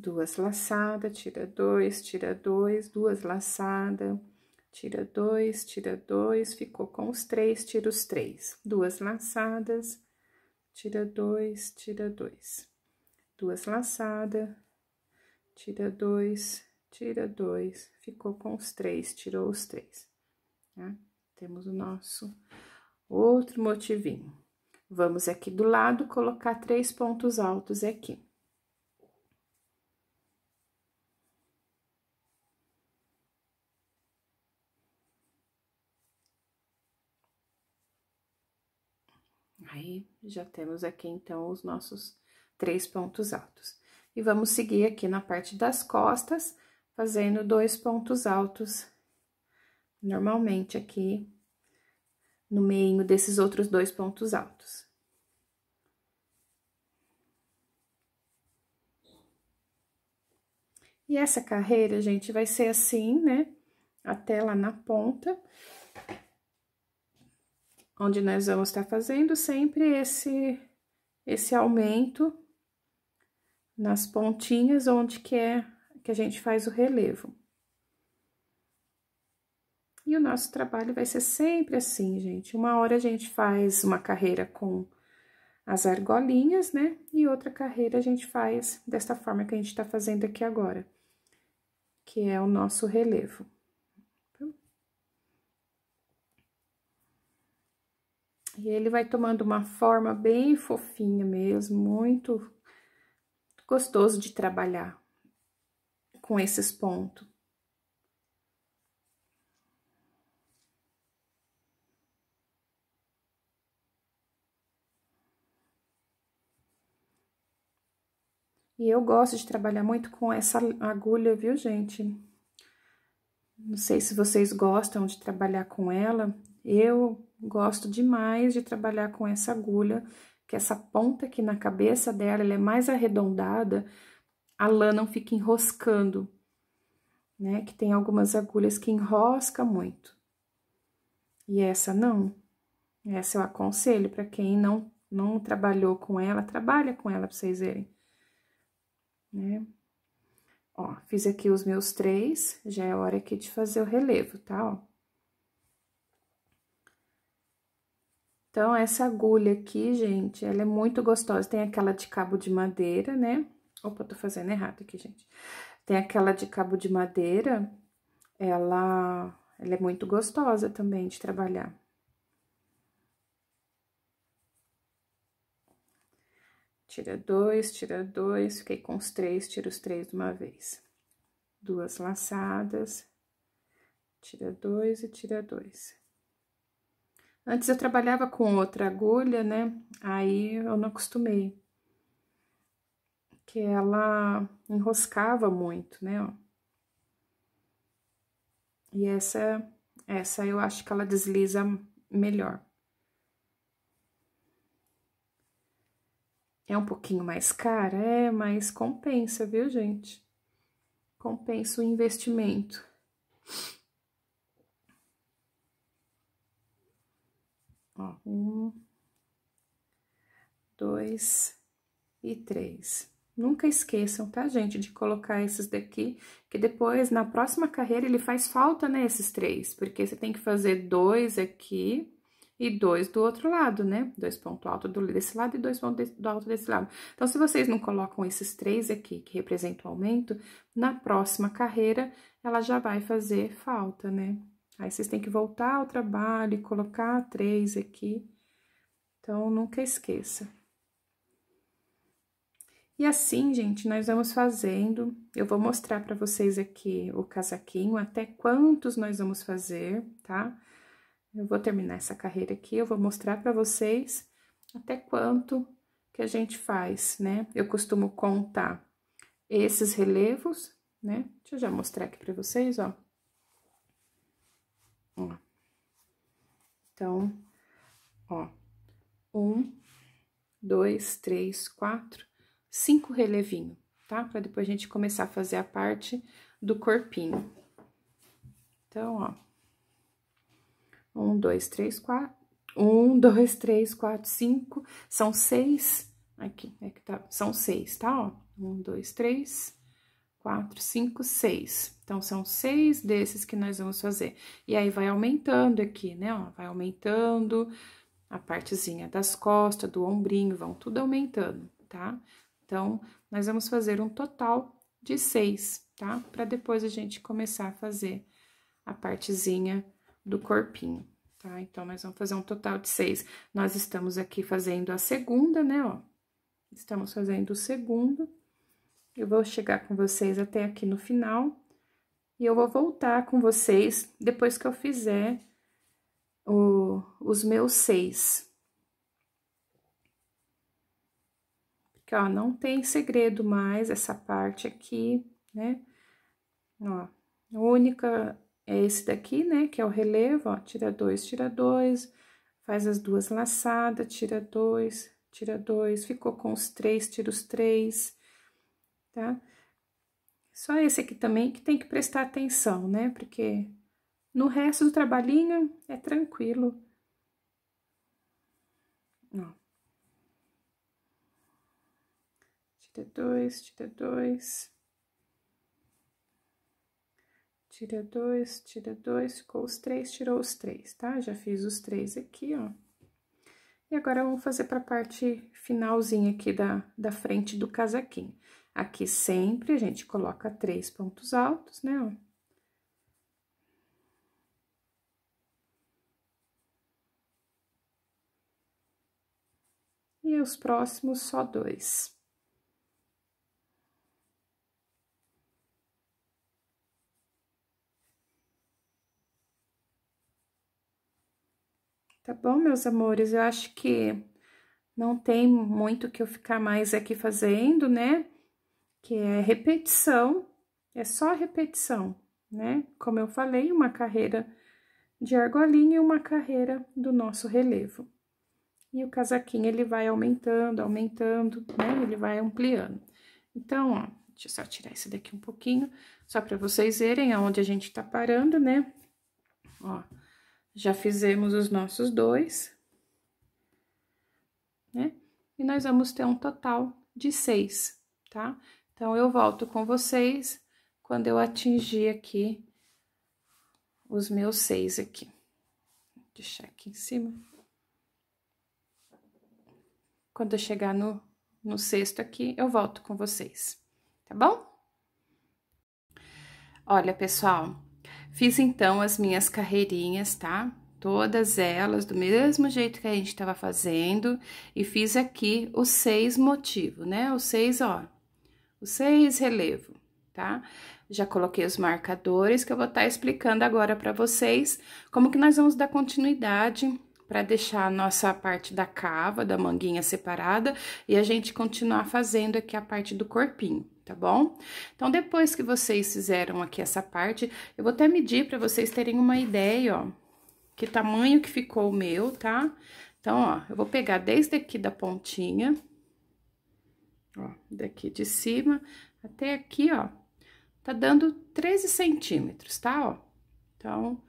duas laçadas, tira dois, tira dois, duas laçadas, tira dois, tira dois, ficou com os três, tira os três, duas laçadas, tira dois, tira dois, duas laçadas, tira dois, tira dois, ficou com os três, tirou os três, né? Temos o nosso outro motivinho. Vamos aqui do lado colocar três pontos altos aqui. Já temos aqui, então, os nossos três pontos altos. E vamos seguir aqui na parte das costas, fazendo dois pontos altos, normalmente aqui no meio desses outros dois pontos altos. E essa carreira, gente, vai ser assim, né? Até lá na ponta onde nós vamos estar fazendo sempre esse, esse aumento nas pontinhas onde que é que a gente faz o relevo. E o nosso trabalho vai ser sempre assim, gente. Uma hora a gente faz uma carreira com as argolinhas, né? E outra carreira a gente faz desta forma que a gente tá fazendo aqui agora, que é o nosso relevo. E ele vai tomando uma forma bem fofinha mesmo, muito gostoso de trabalhar com esses pontos. E eu gosto de trabalhar muito com essa agulha, viu, gente? Não sei se vocês gostam de trabalhar com ela. Eu Gosto demais de trabalhar com essa agulha, que essa ponta aqui na cabeça dela ela é mais arredondada, a lã não fica enroscando, né? Que tem algumas agulhas que enrosca muito. E essa não. Essa eu aconselho para quem não não trabalhou com ela, trabalha com ela para vocês verem. Né? Ó, fiz aqui os meus três, já é hora aqui de fazer o relevo, tá? Ó. Então, essa agulha aqui, gente, ela é muito gostosa. Tem aquela de cabo de madeira, né? Opa, tô fazendo errado aqui, gente. Tem aquela de cabo de madeira, ela, ela é muito gostosa também de trabalhar. Tira dois, tira dois, fiquei com os três, Tira os três de uma vez. Duas laçadas, tira dois e tira dois. Antes eu trabalhava com outra agulha, né? Aí eu não acostumei. Que ela enroscava muito, né? Ó. E essa, essa eu acho que ela desliza melhor. É um pouquinho mais cara, é, mas compensa, viu, gente? Compensa o investimento. Ó, um, dois e três. Nunca esqueçam, tá, gente, de colocar esses daqui, que depois, na próxima carreira, ele faz falta, né, esses três. Porque você tem que fazer dois aqui e dois do outro lado, né? Dois ponto alto desse lado e dois ponto alto desse lado. Então, se vocês não colocam esses três aqui, que representam o aumento, na próxima carreira, ela já vai fazer falta, né? Aí vocês têm que voltar ao trabalho e colocar três aqui. Então, nunca esqueça. E assim, gente, nós vamos fazendo. Eu vou mostrar para vocês aqui o casaquinho, até quantos nós vamos fazer, tá? Eu vou terminar essa carreira aqui, eu vou mostrar para vocês até quanto que a gente faz, né? Eu costumo contar esses relevos, né? Deixa eu já mostrar aqui para vocês, ó ó. Então, ó, um, dois, três, quatro, cinco relevinho, tá? Pra depois a gente começar a fazer a parte do corpinho. Então, ó, um, dois, três, quatro, um, dois, três, quatro, cinco, são seis, aqui, é que tá, são seis, tá, ó? Um, dois, três, quatro, cinco, seis. Então, são seis desses que nós vamos fazer. E aí, vai aumentando aqui, né? Ó, vai aumentando a partezinha das costas, do ombrinho, vão tudo aumentando, tá? Então, nós vamos fazer um total de seis, tá? Para depois a gente começar a fazer a partezinha do corpinho, tá? Então, nós vamos fazer um total de seis. Nós estamos aqui fazendo a segunda, né, ó? Estamos fazendo o segundo eu vou chegar com vocês até aqui no final e eu vou voltar com vocês depois que eu fizer o, os meus seis. Porque, ó, não tem segredo mais essa parte aqui, né? Ó, única é esse daqui, né? Que é o relevo, ó, tira dois, tira dois, faz as duas laçadas, tira dois, tira dois, ficou com os três, tira os três, tá? Só esse aqui também que tem que prestar atenção, né? Porque no resto do trabalhinho é tranquilo. Ó. Tira dois, tira dois. Tira dois, tira dois, ficou os três, tirou os três, tá? Já fiz os três aqui, ó. E agora, vou fazer para a parte finalzinha aqui da, da frente do casaquinho. Aqui sempre a gente coloca três pontos altos, né? E os próximos só dois. Tá bom, meus amores? Eu acho que não tem muito que eu ficar mais aqui fazendo, né? que é repetição, é só repetição, né? Como eu falei, uma carreira de argolinha e uma carreira do nosso relevo. E o casaquinho, ele vai aumentando, aumentando, né? Ele vai ampliando. Então, ó, deixa eu só tirar esse daqui um pouquinho, só para vocês verem aonde a gente tá parando, né? Ó, já fizemos os nossos dois, né? E nós vamos ter um total de seis, tá? Então, eu volto com vocês quando eu atingir aqui os meus seis aqui. Vou deixar aqui em cima. Quando eu chegar no, no sexto aqui, eu volto com vocês, tá bom? Olha, pessoal, fiz então as minhas carreirinhas, tá? Todas elas, do mesmo jeito que a gente estava fazendo, e fiz aqui os seis motivos, né? Os seis, ó, os seis relevo, tá? Já coloquei os marcadores que eu vou estar tá explicando agora para vocês como que nós vamos dar continuidade para deixar a nossa parte da cava, da manguinha separada e a gente continuar fazendo aqui a parte do corpinho, tá bom? Então, depois que vocês fizeram aqui essa parte, eu vou até medir para vocês terem uma ideia, ó, que tamanho que ficou o meu, tá? Então, ó, eu vou pegar desde aqui da pontinha Ó, daqui de cima até aqui, ó, tá dando 13 centímetros, tá, ó? Então,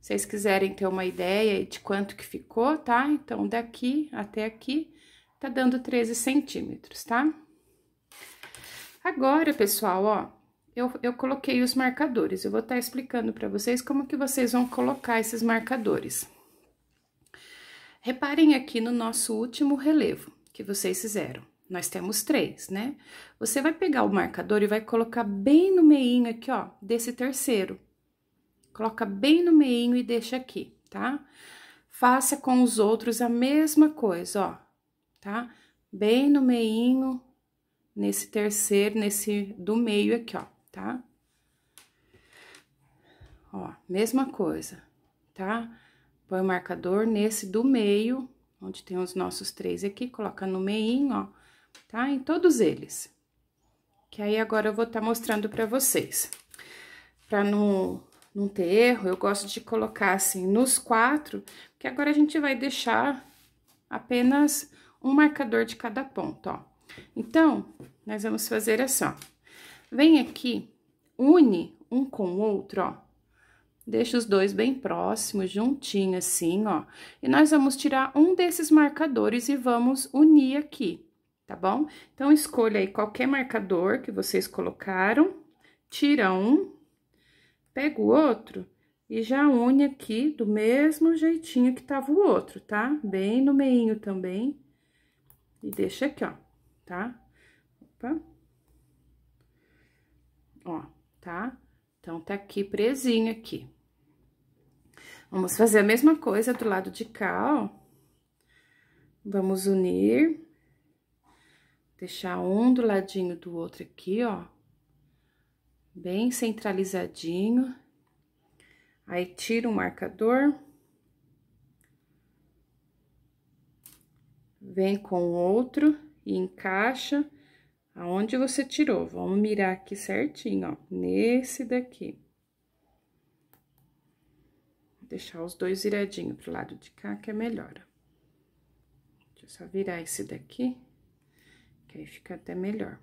se vocês quiserem ter uma ideia de quanto que ficou, tá? Então, daqui até aqui, tá dando 13 centímetros, tá? Agora, pessoal, ó, eu, eu coloquei os marcadores. Eu vou estar tá explicando para vocês como que vocês vão colocar esses marcadores. Reparem aqui no nosso último relevo que vocês fizeram. Nós temos três, né? Você vai pegar o marcador e vai colocar bem no meinho aqui, ó, desse terceiro. Coloca bem no meinho e deixa aqui, tá? Faça com os outros a mesma coisa, ó, tá? Bem no meinho, nesse terceiro, nesse do meio aqui, ó, tá? Ó, mesma coisa, tá? Põe o marcador nesse do meio, onde tem os nossos três aqui, coloca no meinho, ó tá? Em todos eles. Que aí agora eu vou estar tá mostrando para vocês. Para não, não ter erro, eu gosto de colocar assim nos quatro, porque agora a gente vai deixar apenas um marcador de cada ponto, ó. Então, nós vamos fazer assim, ó. Vem aqui, une um com o outro, ó. Deixa os dois bem próximos, juntinho assim, ó. E nós vamos tirar um desses marcadores e vamos unir aqui tá bom? Então, escolha aí qualquer marcador que vocês colocaram, tira um, pega o outro e já une aqui do mesmo jeitinho que tava o outro, tá? Bem no meinho também. E deixa aqui, ó, tá? Opa. Ó, tá? Então, tá aqui presinho aqui. Vamos fazer a mesma coisa do lado de cá, ó. Vamos unir. Deixar um do ladinho do outro aqui, ó. Bem centralizadinho. Aí, tira o marcador. Vem com o outro e encaixa aonde você tirou. Vamos mirar aqui certinho, ó, nesse daqui. deixar os dois viradinhos pro lado de cá, que é melhor. Deixa eu só virar esse daqui aí fica até melhor.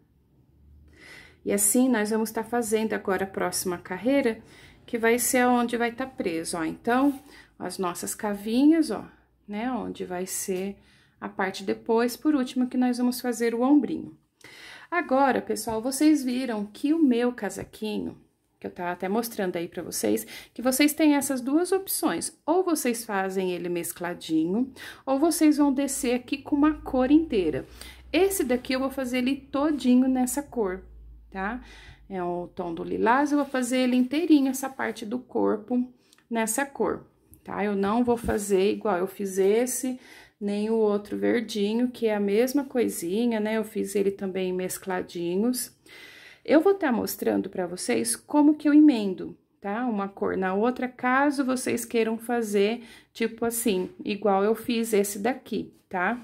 E assim, nós vamos estar tá fazendo agora a próxima carreira, que vai ser onde vai estar tá preso, ó. Então, as nossas cavinhas, ó, né, onde vai ser a parte depois, por último, que nós vamos fazer o ombrinho. Agora, pessoal, vocês viram que o meu casaquinho, que eu tava até mostrando aí para vocês, que vocês têm essas duas opções. Ou vocês fazem ele mescladinho, ou vocês vão descer aqui com uma cor inteira. Esse daqui eu vou fazer ele todinho nessa cor, tá? É o tom do lilás, eu vou fazer ele inteirinho, essa parte do corpo, nessa cor, tá? Eu não vou fazer igual eu fiz esse, nem o outro verdinho, que é a mesma coisinha, né? Eu fiz ele também mescladinhos. Eu vou estar tá mostrando para vocês como que eu emendo, tá? Uma cor na outra, caso vocês queiram fazer, tipo assim, igual eu fiz esse daqui, tá?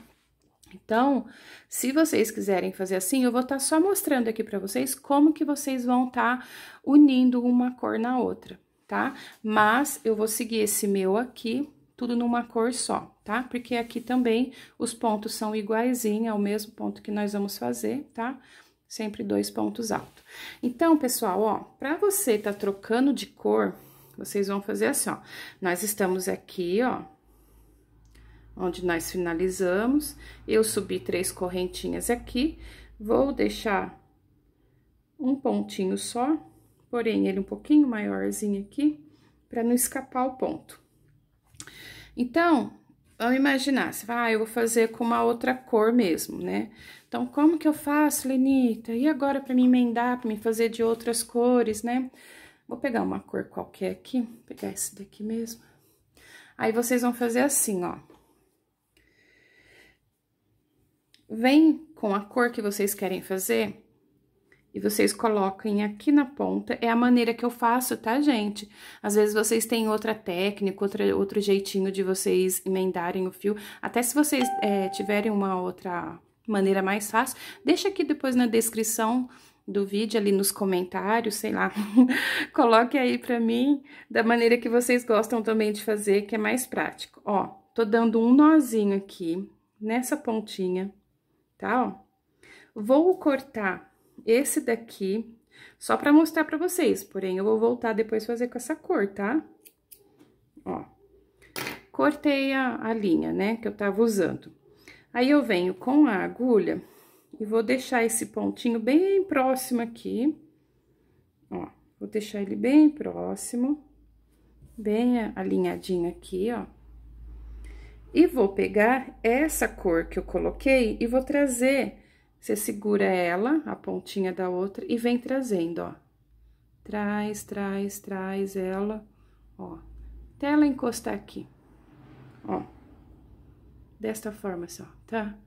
Então, se vocês quiserem fazer assim, eu vou estar tá só mostrando aqui para vocês como que vocês vão estar tá unindo uma cor na outra, tá? Mas eu vou seguir esse meu aqui, tudo numa cor só, tá? Porque aqui também os pontos são iguaizinhos, é o mesmo ponto que nós vamos fazer, tá? Sempre dois pontos altos. Então, pessoal, ó, pra você tá trocando de cor, vocês vão fazer assim, ó. Nós estamos aqui, ó, onde nós finalizamos. Eu subi três correntinhas aqui, vou deixar um pontinho só, porém ele um pouquinho maiorzinho aqui, para não escapar o ponto. Então, vamos imaginar, você vai, ah, eu vou fazer com uma outra cor mesmo, né? Então, como que eu faço, Lenita? E agora para me emendar, para me fazer de outras cores, né? Vou pegar uma cor qualquer aqui, pegar esse daqui mesmo. Aí, vocês vão fazer assim, ó. vem com a cor que vocês querem fazer e vocês coloquem aqui na ponta. É a maneira que eu faço, tá, gente? Às vezes vocês têm outra técnica, outra, outro jeitinho de vocês emendarem o fio. Até se vocês é, tiverem uma outra maneira mais fácil, deixa aqui depois na descrição do vídeo, ali nos comentários, sei lá. Coloque aí pra mim da maneira que vocês gostam também de fazer, que é mais prático. Ó, tô dando um nozinho aqui nessa pontinha tá? Ó. Vou cortar esse daqui só pra mostrar pra vocês, porém eu vou voltar depois fazer com essa cor, tá? Ó, cortei a, a linha, né, que eu tava usando. Aí eu venho com a agulha e vou deixar esse pontinho bem próximo aqui, ó, vou deixar ele bem próximo, bem alinhadinho aqui, ó. E vou pegar essa cor que eu coloquei e vou trazer. Você segura ela, a pontinha da outra, e vem trazendo, ó. Traz, traz, traz ela, ó. Até ela encostar aqui, ó. Desta forma só, tá?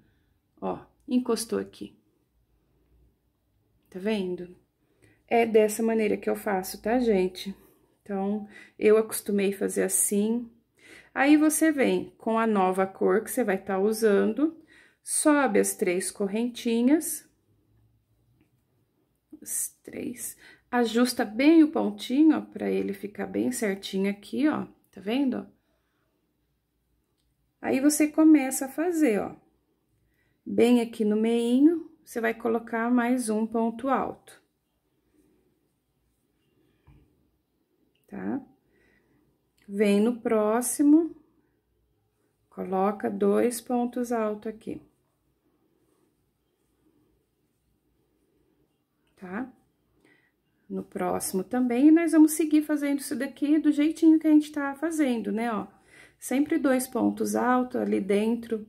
Ó, encostou aqui. Tá vendo? É dessa maneira que eu faço, tá, gente? Então, eu acostumei fazer assim, Aí você vem com a nova cor que você vai estar tá usando, sobe as três correntinhas, as três, ajusta bem o pontinho, ó, pra ele ficar bem certinho aqui, ó, tá vendo? Aí você começa a fazer, ó, bem aqui no meinho, você vai colocar mais um ponto alto. Tá? Vem no próximo, coloca dois pontos altos aqui. Tá? No próximo também, e nós vamos seguir fazendo isso daqui do jeitinho que a gente tá fazendo, né, ó. Sempre dois pontos altos ali dentro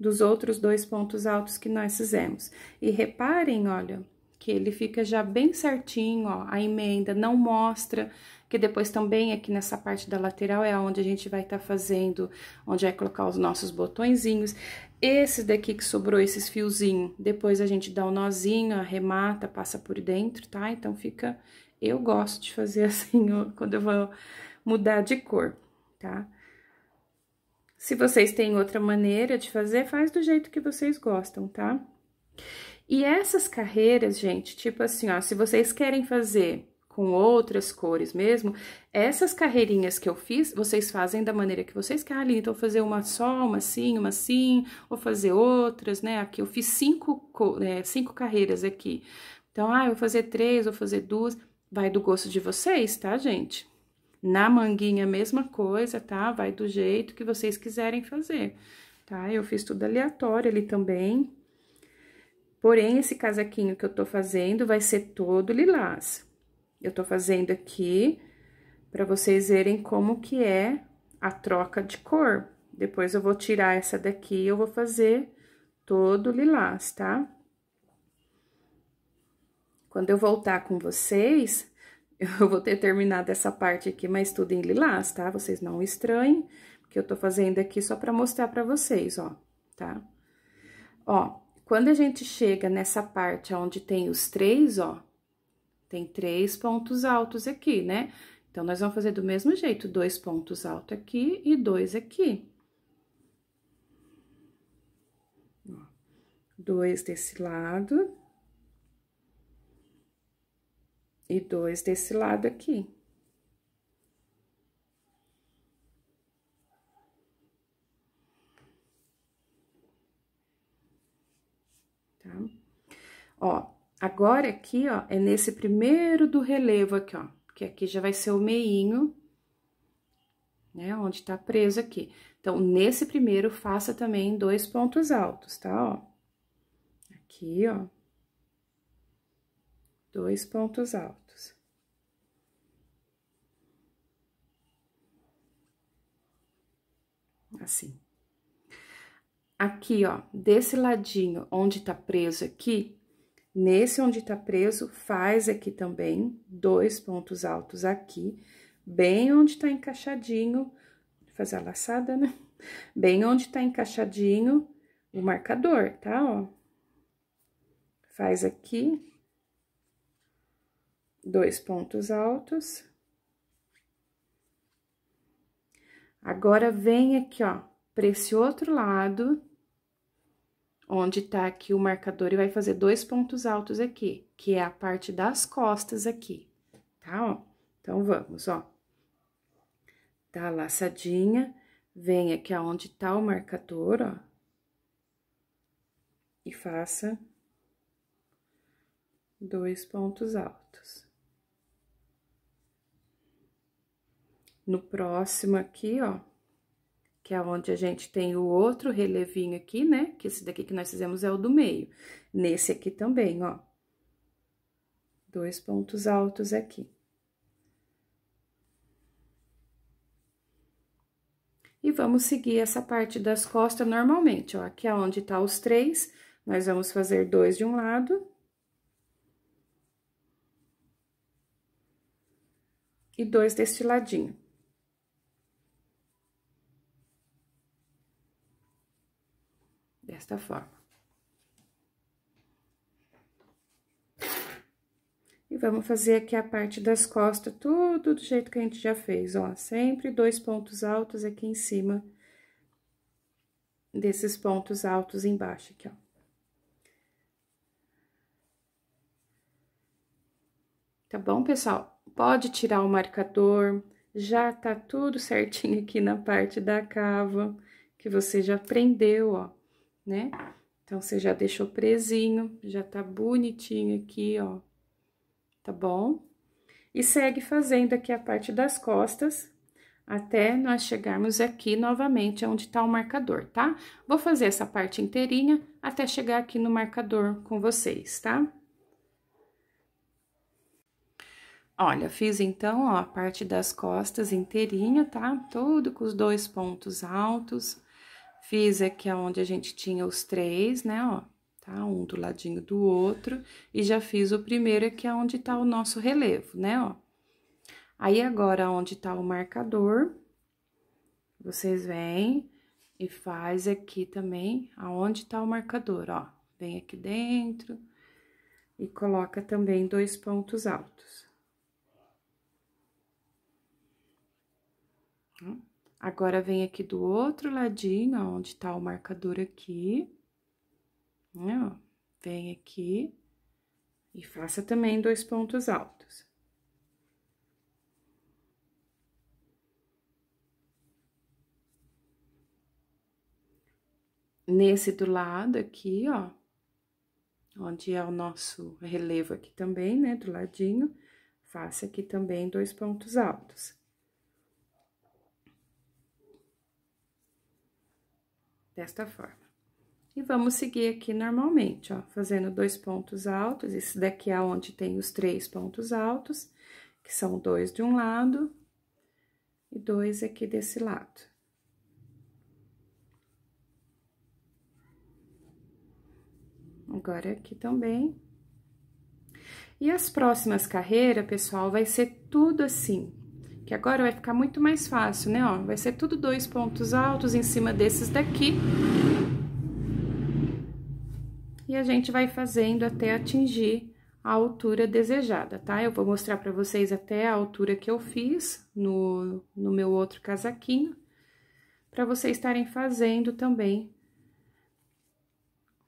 dos outros dois pontos altos que nós fizemos. E reparem, olha, que ele fica já bem certinho, ó, a emenda não mostra que depois também aqui nessa parte da lateral é onde a gente vai estar tá fazendo, onde vai é colocar os nossos botõezinhos. Esse daqui que sobrou, esses fiozinhos, depois a gente dá um nozinho, arremata, passa por dentro, tá? Então fica... Eu gosto de fazer assim quando eu vou mudar de cor, tá? Se vocês têm outra maneira de fazer, faz do jeito que vocês gostam, tá? E essas carreiras, gente, tipo assim, ó, se vocês querem fazer com outras cores mesmo, essas carreirinhas que eu fiz, vocês fazem da maneira que vocês querem. Então, fazer uma só, uma assim, uma assim, ou fazer outras, né? Aqui eu fiz cinco, é, cinco carreiras aqui. Então, ah, eu vou fazer três, vou fazer duas. Vai do gosto de vocês, tá, gente? Na manguinha, mesma coisa, tá? Vai do jeito que vocês quiserem fazer, tá? Eu fiz tudo aleatório ali também. Porém, esse casaquinho que eu tô fazendo vai ser todo lilás. Eu tô fazendo aqui para vocês verem como que é a troca de cor. Depois eu vou tirar essa daqui e eu vou fazer todo lilás, tá? Quando eu voltar com vocês, eu vou ter terminado essa parte aqui, mas tudo em lilás, tá? Vocês não estranhem, porque eu tô fazendo aqui só pra mostrar pra vocês, ó, tá? Ó, quando a gente chega nessa parte onde tem os três, ó, tem três pontos altos aqui, né? Então, nós vamos fazer do mesmo jeito, dois pontos altos aqui e dois aqui. Dois desse lado. E dois desse lado aqui. Tá? Ó, Agora aqui, ó, é nesse primeiro do relevo aqui, ó, que aqui já vai ser o meinho, né, onde tá preso aqui. Então, nesse primeiro, faça também dois pontos altos, tá, ó. Aqui, ó. Dois pontos altos. Assim. Aqui, ó, desse ladinho onde tá preso aqui, Nesse onde está preso, faz aqui também dois pontos altos aqui, bem onde está encaixadinho, fazer a laçada, né? Bem onde está encaixadinho o marcador, tá? Ó. Faz aqui dois pontos altos. Agora, vem aqui, ó, para esse outro lado onde tá aqui o marcador e vai fazer dois pontos altos aqui, que é a parte das costas aqui, tá, ó? Então, vamos, ó. Tá laçadinha, vem aqui aonde tá o marcador, ó, e faça dois pontos altos. No próximo aqui, ó, que é onde a gente tem o outro relevinho aqui, né? Que esse daqui que nós fizemos é o do meio. Nesse aqui também, ó. Dois pontos altos aqui. E vamos seguir essa parte das costas normalmente, ó. Aqui é onde tá os três, nós vamos fazer dois de um lado. E dois deste ladinho. desta forma. E vamos fazer aqui a parte das costas, tudo do jeito que a gente já fez, ó. Sempre dois pontos altos aqui em cima desses pontos altos embaixo aqui, ó. Tá bom, pessoal? Pode tirar o marcador, já tá tudo certinho aqui na parte da cava, que você já prendeu, ó né? Então, você já deixou presinho, já tá bonitinho aqui, ó, tá bom? E segue fazendo aqui a parte das costas, até nós chegarmos aqui novamente onde tá o marcador, tá? Vou fazer essa parte inteirinha até chegar aqui no marcador com vocês, tá? Olha, fiz então ó, a parte das costas inteirinha, tá? Todo com os dois pontos altos. Fiz aqui é onde a gente tinha os três, né, ó, tá? Um do ladinho do outro. E já fiz o primeiro aqui é onde tá o nosso relevo, né, ó. Aí, agora, onde tá o marcador, vocês vêm e faz aqui também aonde tá o marcador, ó. Vem aqui dentro e coloca também dois pontos altos. Hum. Agora, vem aqui do outro ladinho, onde tá o marcador aqui, né, ó, vem aqui e faça também dois pontos altos. Nesse do lado aqui, ó, onde é o nosso relevo aqui também, né, do ladinho, faça aqui também dois pontos altos. desta forma. E vamos seguir aqui normalmente, ó, fazendo dois pontos altos, esse daqui é onde tem os três pontos altos, que são dois de um lado e dois aqui desse lado. Agora aqui também. E as próximas carreiras, pessoal, vai ser tudo assim, que agora vai ficar muito mais fácil, né, ó. Vai ser tudo dois pontos altos em cima desses daqui. E a gente vai fazendo até atingir a altura desejada, tá? Eu vou mostrar pra vocês até a altura que eu fiz no, no meu outro casaquinho, pra vocês estarem fazendo também.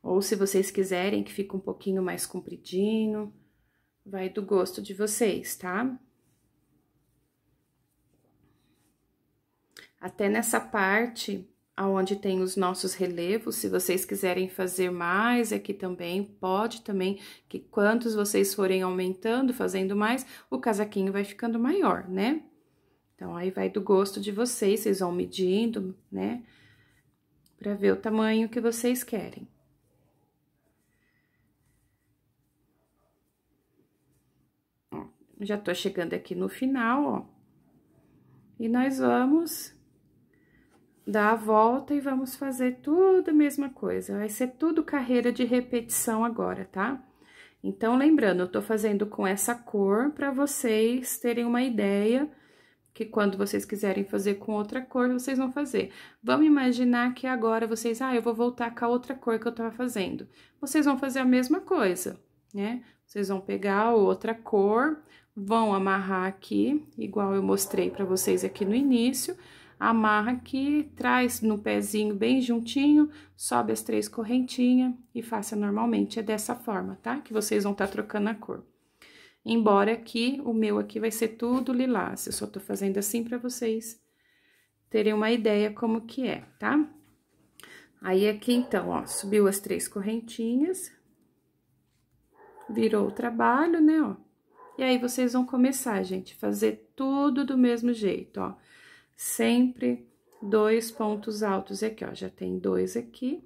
Ou se vocês quiserem que fique um pouquinho mais compridinho, vai do gosto de vocês, tá? Tá? Até nessa parte aonde tem os nossos relevos, se vocês quiserem fazer mais aqui é também, pode também, que quantos vocês forem aumentando, fazendo mais, o casaquinho vai ficando maior, né? Então, aí vai do gosto de vocês, vocês vão medindo, né? Pra ver o tamanho que vocês querem. Ó, já tô chegando aqui no final, ó. E nós vamos dar a volta e vamos fazer tudo a mesma coisa. Vai ser tudo carreira de repetição agora, tá? Então, lembrando, eu tô fazendo com essa cor para vocês terem uma ideia que quando vocês quiserem fazer com outra cor, vocês vão fazer. Vamos imaginar que agora vocês, ah, eu vou voltar com a outra cor que eu tava fazendo. Vocês vão fazer a mesma coisa, né? Vocês vão pegar outra cor, vão amarrar aqui, igual eu mostrei para vocês aqui no início, amarra aqui, traz no pezinho bem juntinho, sobe as três correntinhas e faça normalmente. É dessa forma, tá? Que vocês vão estar tá trocando a cor. Embora aqui, o meu aqui vai ser tudo lilás. Eu só tô fazendo assim para vocês terem uma ideia como que é, tá? Aí, aqui, então, ó, subiu as três correntinhas, virou o trabalho, né, ó. E aí, vocês vão começar, gente, fazer tudo do mesmo jeito, ó sempre dois pontos altos aqui, ó, já tem dois aqui.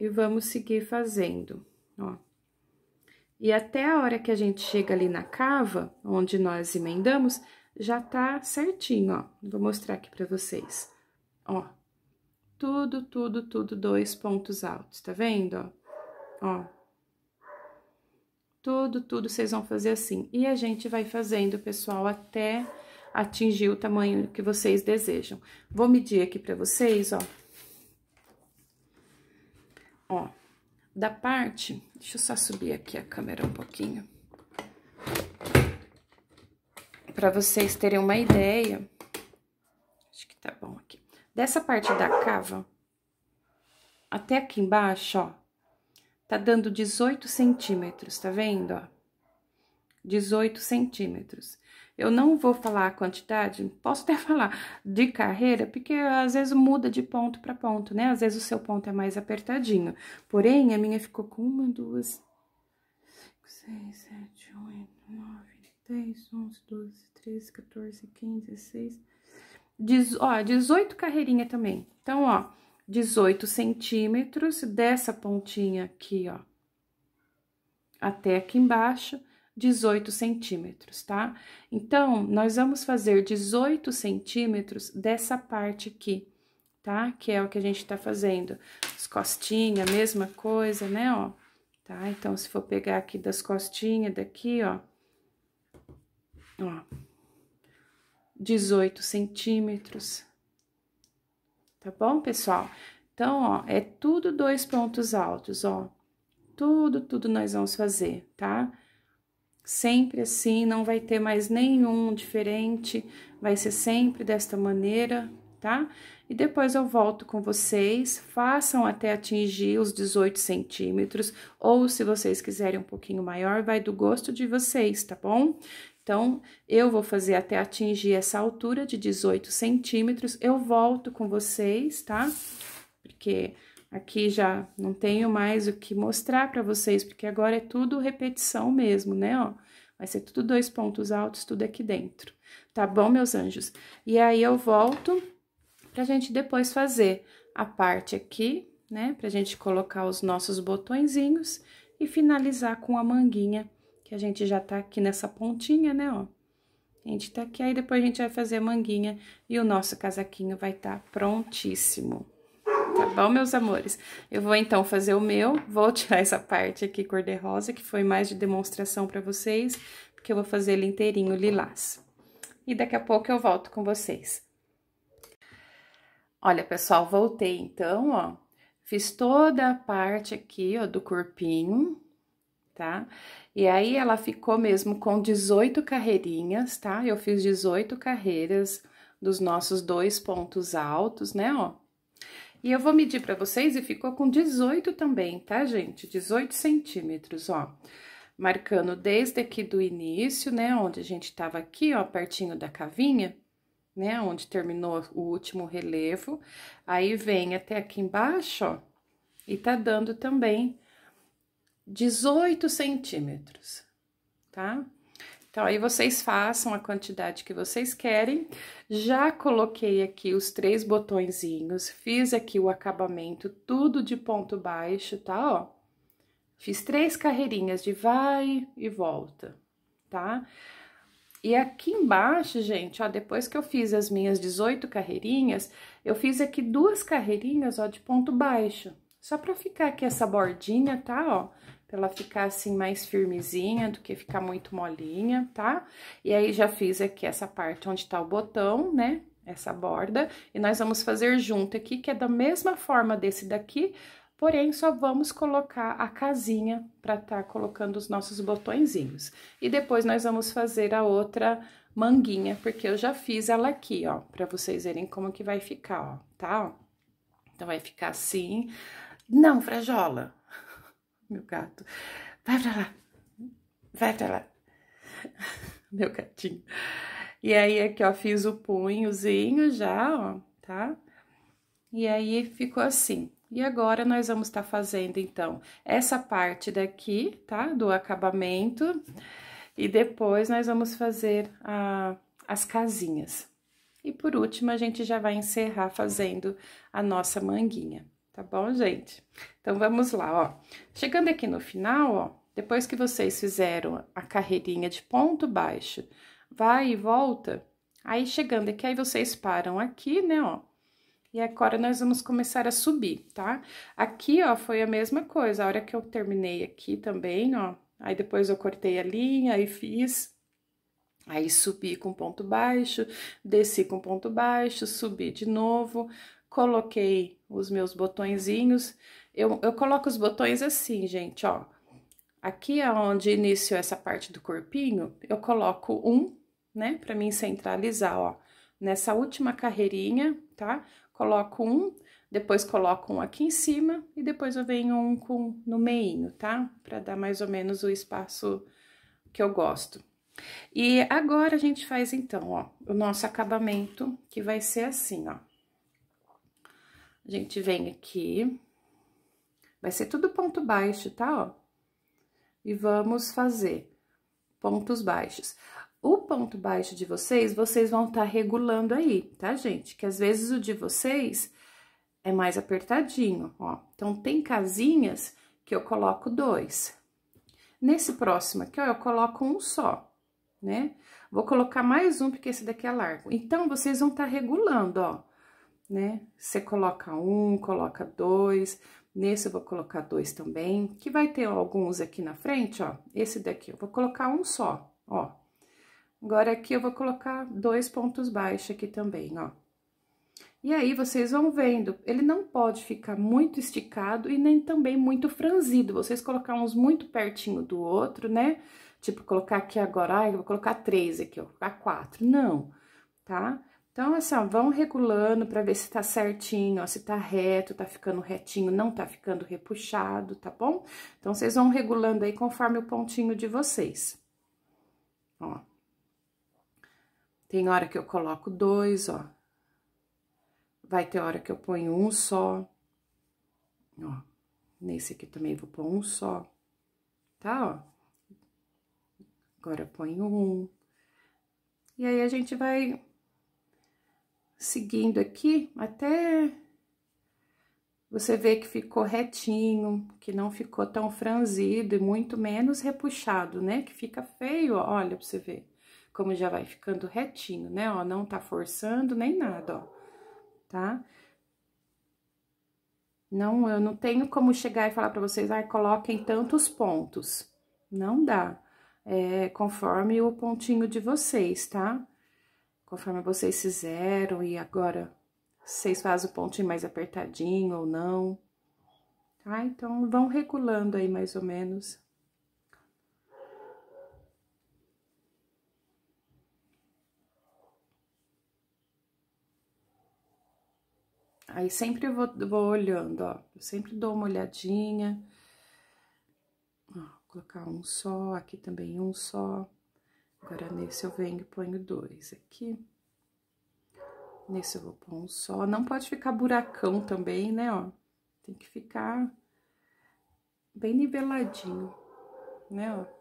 E vamos seguir fazendo, ó. E até a hora que a gente chega ali na cava, onde nós emendamos, já tá certinho, ó. Vou mostrar aqui pra vocês. Ó, tudo, tudo, tudo dois pontos altos, tá vendo, ó? Ó. Tudo, tudo vocês vão fazer assim. E a gente vai fazendo, pessoal, até atingir o tamanho que vocês desejam. Vou medir aqui para vocês, ó. Ó, da parte... Deixa eu só subir aqui a câmera um pouquinho. Para vocês terem uma ideia... Acho que tá bom aqui. Dessa parte da cava, até aqui embaixo, ó, tá dando 18 centímetros, tá vendo, ó? 18 centímetros. Eu não vou falar a quantidade, posso até falar de carreira, porque às vezes muda de ponto para ponto, né? Às vezes o seu ponto é mais apertadinho. Porém, a minha ficou com uma, duas, seis, sete, oito, nove, dez, onze, doze, treze, quatorze, quinze, seis. Dez, ó, 18 carreirinha também. Então, ó, 18 centímetros dessa pontinha aqui, ó, até aqui embaixo, 18 centímetros, tá? Então, nós vamos fazer 18 centímetros dessa parte aqui, tá? Que é o que a gente tá fazendo. As costinhas, mesma coisa, né, ó. Tá? Então, se for pegar aqui das costinhas daqui, ó. Ó. 18 centímetros. Tá bom, pessoal? Então, ó, é tudo dois pontos altos, ó. Tudo, tudo nós vamos fazer, tá? Tá? sempre assim, não vai ter mais nenhum diferente, vai ser sempre desta maneira, tá? E depois eu volto com vocês, façam até atingir os 18 centímetros, ou se vocês quiserem um pouquinho maior, vai do gosto de vocês, tá bom? Então, eu vou fazer até atingir essa altura de 18 centímetros, eu volto com vocês, tá? Porque Aqui já não tenho mais o que mostrar para vocês, porque agora é tudo repetição mesmo, né? Ó, vai ser tudo dois pontos altos, tudo aqui dentro. Tá bom, meus anjos? E aí eu volto pra gente depois fazer a parte aqui, né? Pra gente colocar os nossos botõezinhos e finalizar com a manguinha, que a gente já tá aqui nessa pontinha, né, ó. A gente tá aqui, aí depois a gente vai fazer a manguinha e o nosso casaquinho vai estar tá prontíssimo bom, meus amores? Eu vou então fazer o meu, vou tirar essa parte aqui cor-de-rosa, que foi mais de demonstração para vocês, porque eu vou fazer ele inteirinho lilás. E daqui a pouco eu volto com vocês. Olha, pessoal, voltei então, ó. Fiz toda a parte aqui, ó, do corpinho, tá? E aí, ela ficou mesmo com 18 carreirinhas, tá? Eu fiz 18 carreiras dos nossos dois pontos altos, né, ó. E eu vou medir para vocês e ficou com 18 também, tá, gente? 18 centímetros, ó. Marcando desde aqui do início, né, onde a gente tava aqui, ó, pertinho da cavinha, né, onde terminou o último relevo. Aí vem até aqui embaixo, ó, e tá dando também 18 centímetros, tá? Então, aí vocês façam a quantidade que vocês querem. Já coloquei aqui os três botõezinhos, fiz aqui o acabamento, tudo de ponto baixo, tá? Ó, fiz três carreirinhas de vai e volta, tá? E aqui embaixo, gente, ó, depois que eu fiz as minhas 18 carreirinhas, eu fiz aqui duas carreirinhas, ó, de ponto baixo. Só pra ficar aqui essa bordinha, tá, ó, pra ela ficar assim mais firmezinha do que ficar muito molinha, tá? E aí já fiz aqui essa parte onde tá o botão, né? Essa borda, e nós vamos fazer junto aqui, que é da mesma forma desse daqui, porém só vamos colocar a casinha para tá colocando os nossos botõezinhos. E depois nós vamos fazer a outra manguinha, porque eu já fiz ela aqui, ó, para vocês verem como que vai ficar, ó, tá? Então vai ficar assim. Não, frajola, meu gato. Vai pra lá, vai pra lá, meu gatinho. E aí aqui, ó, fiz o punhozinho já, ó, tá? E aí ficou assim. E agora nós vamos estar tá fazendo, então, essa parte daqui, tá? Do acabamento. E depois nós vamos fazer a, as casinhas. E por último, a gente já vai encerrar fazendo a nossa manguinha tá bom, gente? Então, vamos lá, ó. Chegando aqui no final, ó, depois que vocês fizeram a carreirinha de ponto baixo, vai e volta, aí chegando aqui, aí vocês param aqui, né, ó. E agora, nós vamos começar a subir, tá? Aqui, ó, foi a mesma coisa, a hora que eu terminei aqui também, ó, aí depois eu cortei a linha aí fiz... Aí, subi com ponto baixo, desci com ponto baixo, subi de novo, coloquei os meus botõezinhos. Eu, eu coloco os botões assim, gente, ó. Aqui é onde inicio essa parte do corpinho, eu coloco um, né, pra mim centralizar, ó. Nessa última carreirinha, tá? Coloco um, depois coloco um aqui em cima e depois eu venho um com, no meinho, tá? Pra dar mais ou menos o espaço que eu gosto. E agora a gente faz, então, ó, o nosso acabamento, que vai ser assim, ó. A gente vem aqui, vai ser tudo ponto baixo, tá, ó? E vamos fazer pontos baixos. O ponto baixo de vocês, vocês vão estar tá regulando aí, tá, gente? Que às vezes o de vocês é mais apertadinho, ó. Então, tem casinhas que eu coloco dois. Nesse próximo aqui, ó, eu coloco um só, né? Vou colocar mais um, porque esse daqui é largo. Então, vocês vão estar tá regulando, ó né? Você coloca um, coloca dois, nesse eu vou colocar dois também, que vai ter alguns aqui na frente, ó, esse daqui eu vou colocar um só, ó. Agora aqui eu vou colocar dois pontos baixos aqui também, ó. E aí, vocês vão vendo, ele não pode ficar muito esticado e nem também muito franzido. Vocês colocar uns muito pertinho do outro, né? Tipo, colocar aqui agora, aí eu vou colocar três aqui, ó. colocar quatro. Não, tá? Então, assim, ó, vão regulando para ver se tá certinho, ó, se tá reto, tá ficando retinho, não tá ficando repuxado, tá bom? Então, vocês vão regulando aí conforme o pontinho de vocês. Ó. Tem hora que eu coloco dois, ó. Vai ter hora que eu ponho um só. Ó. Nesse aqui também vou pôr um só. Tá, ó. Agora ponho um. E aí, a gente vai seguindo aqui até você ver que ficou retinho, que não ficou tão franzido e muito menos repuxado, né? Que fica feio, olha pra você ver como já vai ficando retinho, né? Ó, não tá forçando nem nada, ó, tá? Não, eu não tenho como chegar e falar pra vocês, ah, coloquem tantos pontos. Não dá, é, conforme o pontinho de vocês, tá? Tá? conforme vocês fizeram e agora vocês fazem o pontinho mais apertadinho ou não, tá? Então, vão regulando aí mais ou menos. Aí sempre eu vou, vou olhando, ó, eu sempre dou uma olhadinha, ó, colocar um só, aqui também um só. Agora, nesse eu venho e ponho dois aqui. Nesse eu vou pôr um só. Não pode ficar buracão também, né, ó. Tem que ficar bem niveladinho, né, ó.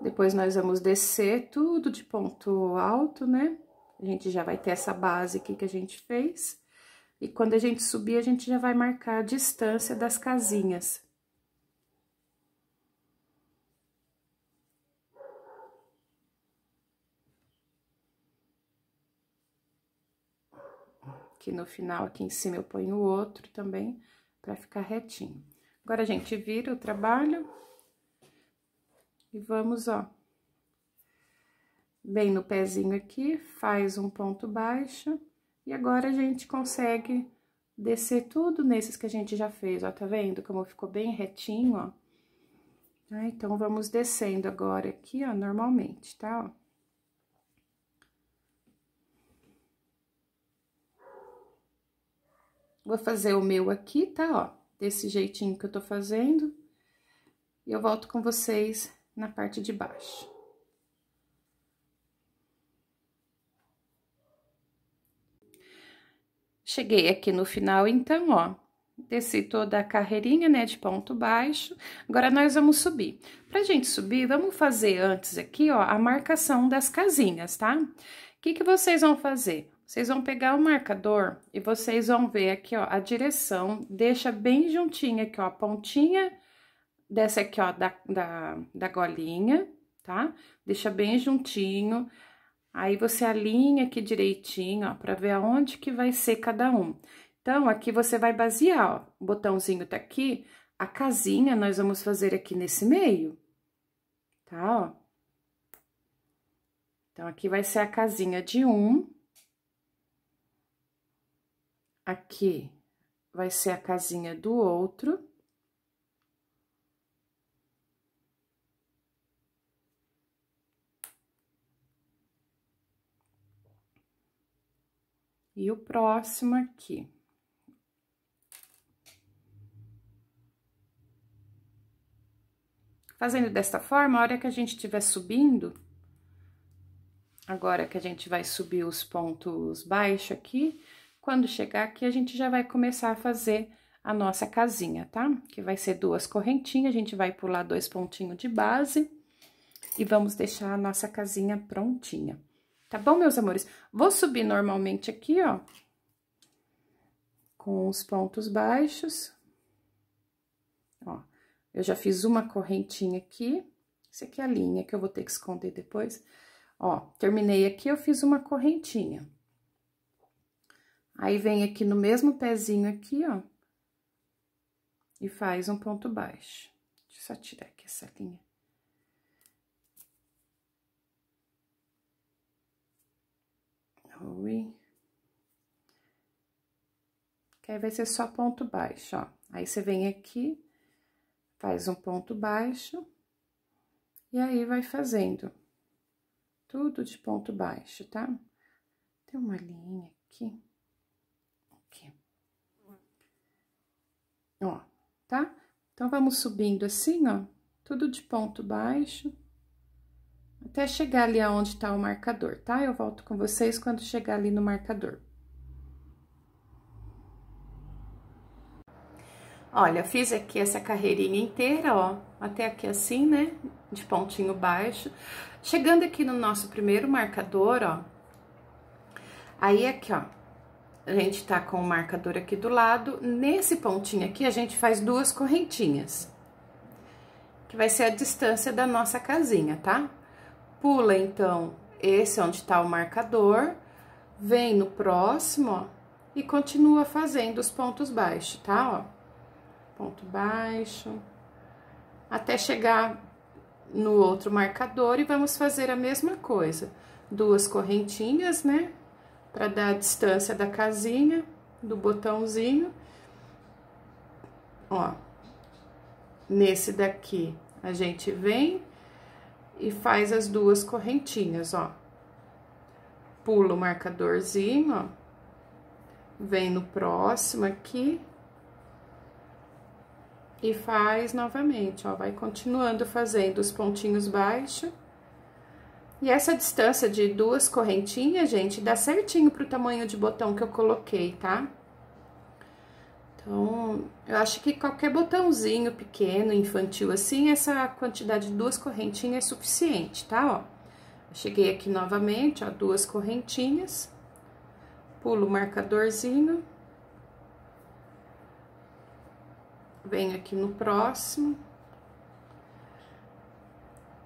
Depois nós vamos descer tudo de ponto alto, né? A gente já vai ter essa base aqui que a gente fez. E quando a gente subir, a gente já vai marcar a distância das casinhas. Aqui no final, aqui em cima, eu ponho o outro também, para ficar retinho. Agora, a gente vira o trabalho e vamos, ó, bem no pezinho aqui, faz um ponto baixo. E agora a gente consegue descer tudo nesses que a gente já fez, ó, tá vendo como ficou bem retinho, ó? Tá? Então, vamos descendo agora aqui, ó, normalmente, tá? Ó. Vou fazer o meu aqui, tá, ó, desse jeitinho que eu tô fazendo. E eu volto com vocês na parte de baixo. Cheguei aqui no final, então, ó, desci toda a carreirinha, né, de ponto baixo. Agora, nós vamos subir. Pra gente subir, vamos fazer antes aqui, ó, a marcação das casinhas, tá? O que que vocês vão fazer? Vocês vão pegar o marcador e vocês vão ver aqui, ó, a direção. Deixa bem juntinha aqui, ó, a pontinha dessa aqui, ó, da, da, da golinha, tá? Deixa bem juntinho. Aí você alinha aqui direitinho, ó, pra ver aonde que vai ser cada um. Então, aqui você vai basear, ó, o botãozinho tá aqui, a casinha nós vamos fazer aqui nesse meio, tá, ó. Então, aqui vai ser a casinha de um. Aqui vai ser a casinha do outro. E o próximo aqui. Fazendo desta forma, a hora que a gente estiver subindo, agora que a gente vai subir os pontos baixos aqui, quando chegar aqui, a gente já vai começar a fazer a nossa casinha, tá? Que vai ser duas correntinhas, a gente vai pular dois pontinhos de base e vamos deixar a nossa casinha prontinha. Tá bom, meus amores? Vou subir normalmente aqui, ó, com os pontos baixos. Ó, eu já fiz uma correntinha aqui. Isso aqui é a linha que eu vou ter que esconder depois. Ó, terminei aqui, eu fiz uma correntinha. Aí, vem aqui no mesmo pezinho aqui, ó, e faz um ponto baixo. Deixa eu só tirar aqui essa linha. Que aí vai ser só ponto baixo, ó. Aí você vem aqui, faz um ponto baixo, e aí vai fazendo tudo de ponto baixo, tá? Tem uma linha aqui, aqui. Ó, tá? Então, vamos subindo assim, ó, tudo de ponto baixo até chegar ali aonde tá o marcador, tá? Eu volto com vocês quando chegar ali no marcador. Olha, fiz aqui essa carreirinha inteira, ó, até aqui assim, né, de pontinho baixo. Chegando aqui no nosso primeiro marcador, ó, aí aqui, ó, a gente tá com o marcador aqui do lado. Nesse pontinho aqui, a gente faz duas correntinhas, que vai ser a distância da nossa casinha, tá? Pula, então, esse é onde está o marcador, vem no próximo, ó, e continua fazendo os pontos baixos, tá? Ó, ponto baixo, até chegar no outro marcador e vamos fazer a mesma coisa. Duas correntinhas, né? Para dar a distância da casinha, do botãozinho. Ó, nesse daqui a gente vem, e faz as duas correntinhas, ó. Pula o marcadorzinho, ó. Vem no próximo aqui. E faz novamente, ó. Vai continuando fazendo os pontinhos baixos. E essa distância de duas correntinhas, gente, dá certinho pro tamanho de botão que eu coloquei, tá? Tá? Então, eu acho que qualquer botãozinho pequeno, infantil assim, essa quantidade de duas correntinhas é suficiente, tá? Ó, cheguei aqui novamente, ó, duas correntinhas, pulo o marcadorzinho, venho aqui no próximo,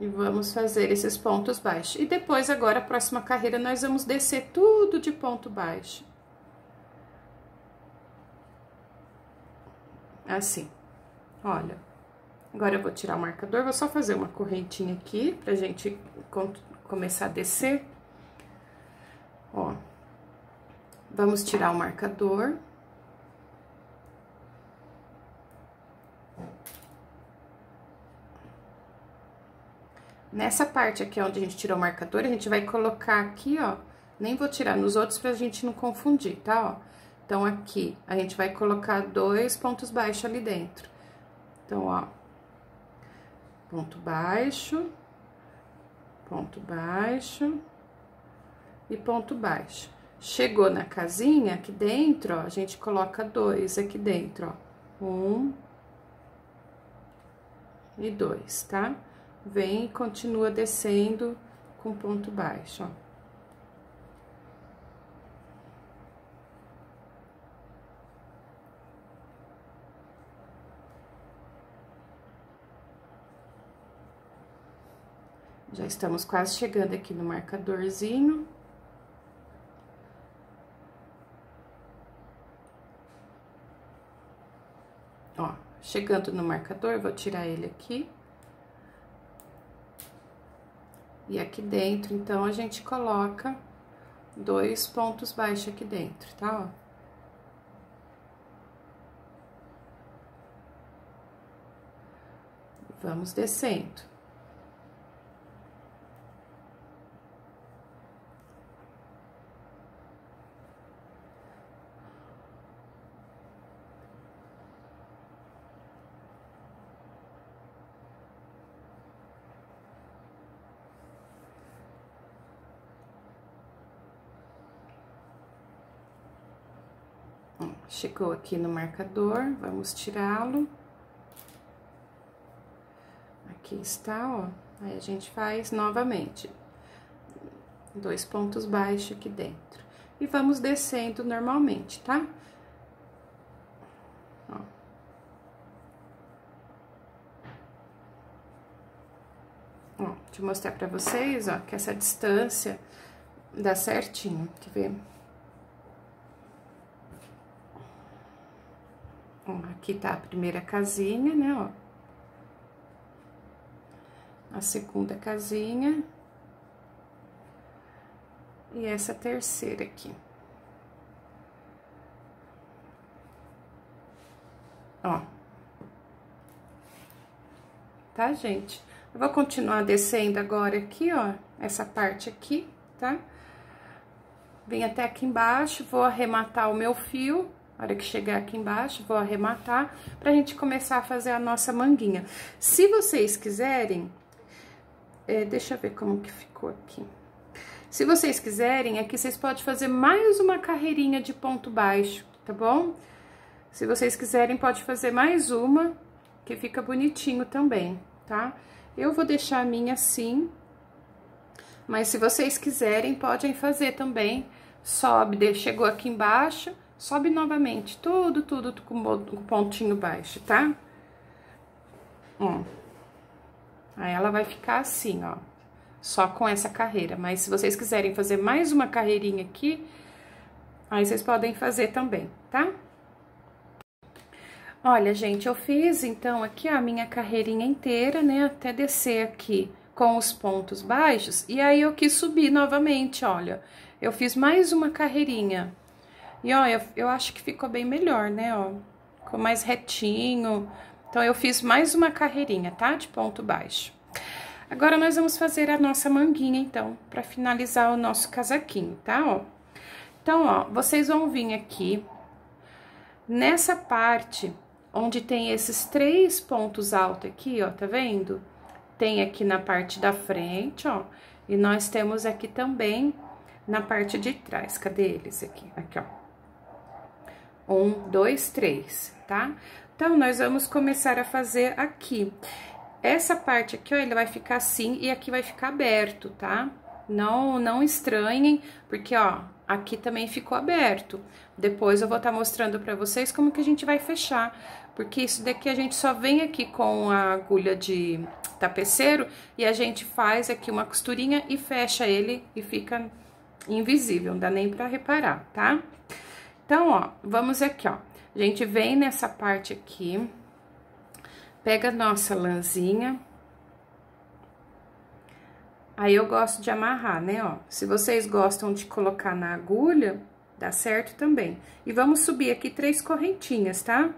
e vamos fazer esses pontos baixos. E depois, agora, a próxima carreira, nós vamos descer tudo de ponto baixo. assim. Olha, agora eu vou tirar o marcador, vou só fazer uma correntinha aqui pra gente começar a descer. Ó, vamos tirar o marcador. Nessa parte aqui onde a gente tirou o marcador, a gente vai colocar aqui, ó, nem vou tirar nos outros pra gente não confundir, tá, ó? Então, aqui, a gente vai colocar dois pontos baixos ali dentro. Então, ó, ponto baixo, ponto baixo e ponto baixo. Chegou na casinha aqui dentro, ó, a gente coloca dois aqui dentro, ó. Um e dois, tá? Vem e continua descendo com ponto baixo, ó. Já estamos quase chegando aqui no marcadorzinho. Ó, chegando no marcador, vou tirar ele aqui. E aqui dentro, então, a gente coloca dois pontos baixos aqui dentro, tá? Ó. Vamos descendo. Chegou aqui no marcador, vamos tirá-lo. Aqui está, ó. Aí a gente faz novamente. Dois pontos baixos aqui dentro. E vamos descendo normalmente, tá? Ó. Ó, deixa eu mostrar pra vocês, ó, que essa distância dá certinho, quer ver? aqui tá a primeira casinha, né, ó. A segunda casinha. E essa terceira aqui. Ó. Tá, gente? Eu vou continuar descendo agora aqui, ó, essa parte aqui, tá? Vim até aqui embaixo, vou arrematar o meu fio a hora que chegar aqui embaixo, vou arrematar para a gente começar a fazer a nossa manguinha. Se vocês quiserem, é, deixa eu ver como que ficou aqui. Se vocês quiserem, aqui vocês podem fazer mais uma carreirinha de ponto baixo, tá bom? Se vocês quiserem, pode fazer mais uma, que fica bonitinho também, tá? Eu vou deixar a minha assim, mas se vocês quiserem, podem fazer também. Sobe, chegou aqui embaixo, Sobe novamente, tudo, tudo com o pontinho baixo, tá? Ó. Aí ela vai ficar assim, ó. Só com essa carreira. Mas se vocês quiserem fazer mais uma carreirinha aqui, aí vocês podem fazer também, tá? Olha, gente, eu fiz, então, aqui a minha carreirinha inteira, né? Até descer aqui com os pontos baixos. E aí, eu quis subir novamente, olha. Eu fiz mais uma carreirinha. E, ó, eu, eu acho que ficou bem melhor, né, ó. Ficou mais retinho. Então, eu fiz mais uma carreirinha, tá? De ponto baixo. Agora, nós vamos fazer a nossa manguinha, então, pra finalizar o nosso casaquinho, tá, ó. Então, ó, vocês vão vir aqui nessa parte onde tem esses três pontos altos aqui, ó, tá vendo? Tem aqui na parte da frente, ó, e nós temos aqui também na parte de trás. Cadê eles aqui? Aqui, ó. Um, dois, três, tá? Então, nós vamos começar a fazer aqui. Essa parte aqui, ó, ele vai ficar assim e aqui vai ficar aberto, tá? Não, não estranhem, porque, ó, aqui também ficou aberto. Depois eu vou estar tá mostrando pra vocês como que a gente vai fechar, porque isso daqui a gente só vem aqui com a agulha de tapeceiro e a gente faz aqui uma costurinha e fecha ele e fica invisível, não dá nem pra reparar, tá? Tá? Então, ó, vamos aqui, ó. A gente vem nessa parte aqui, pega a nossa lãzinha. Aí eu gosto de amarrar, né, ó. Se vocês gostam de colocar na agulha, dá certo também. E vamos subir aqui três correntinhas, tá?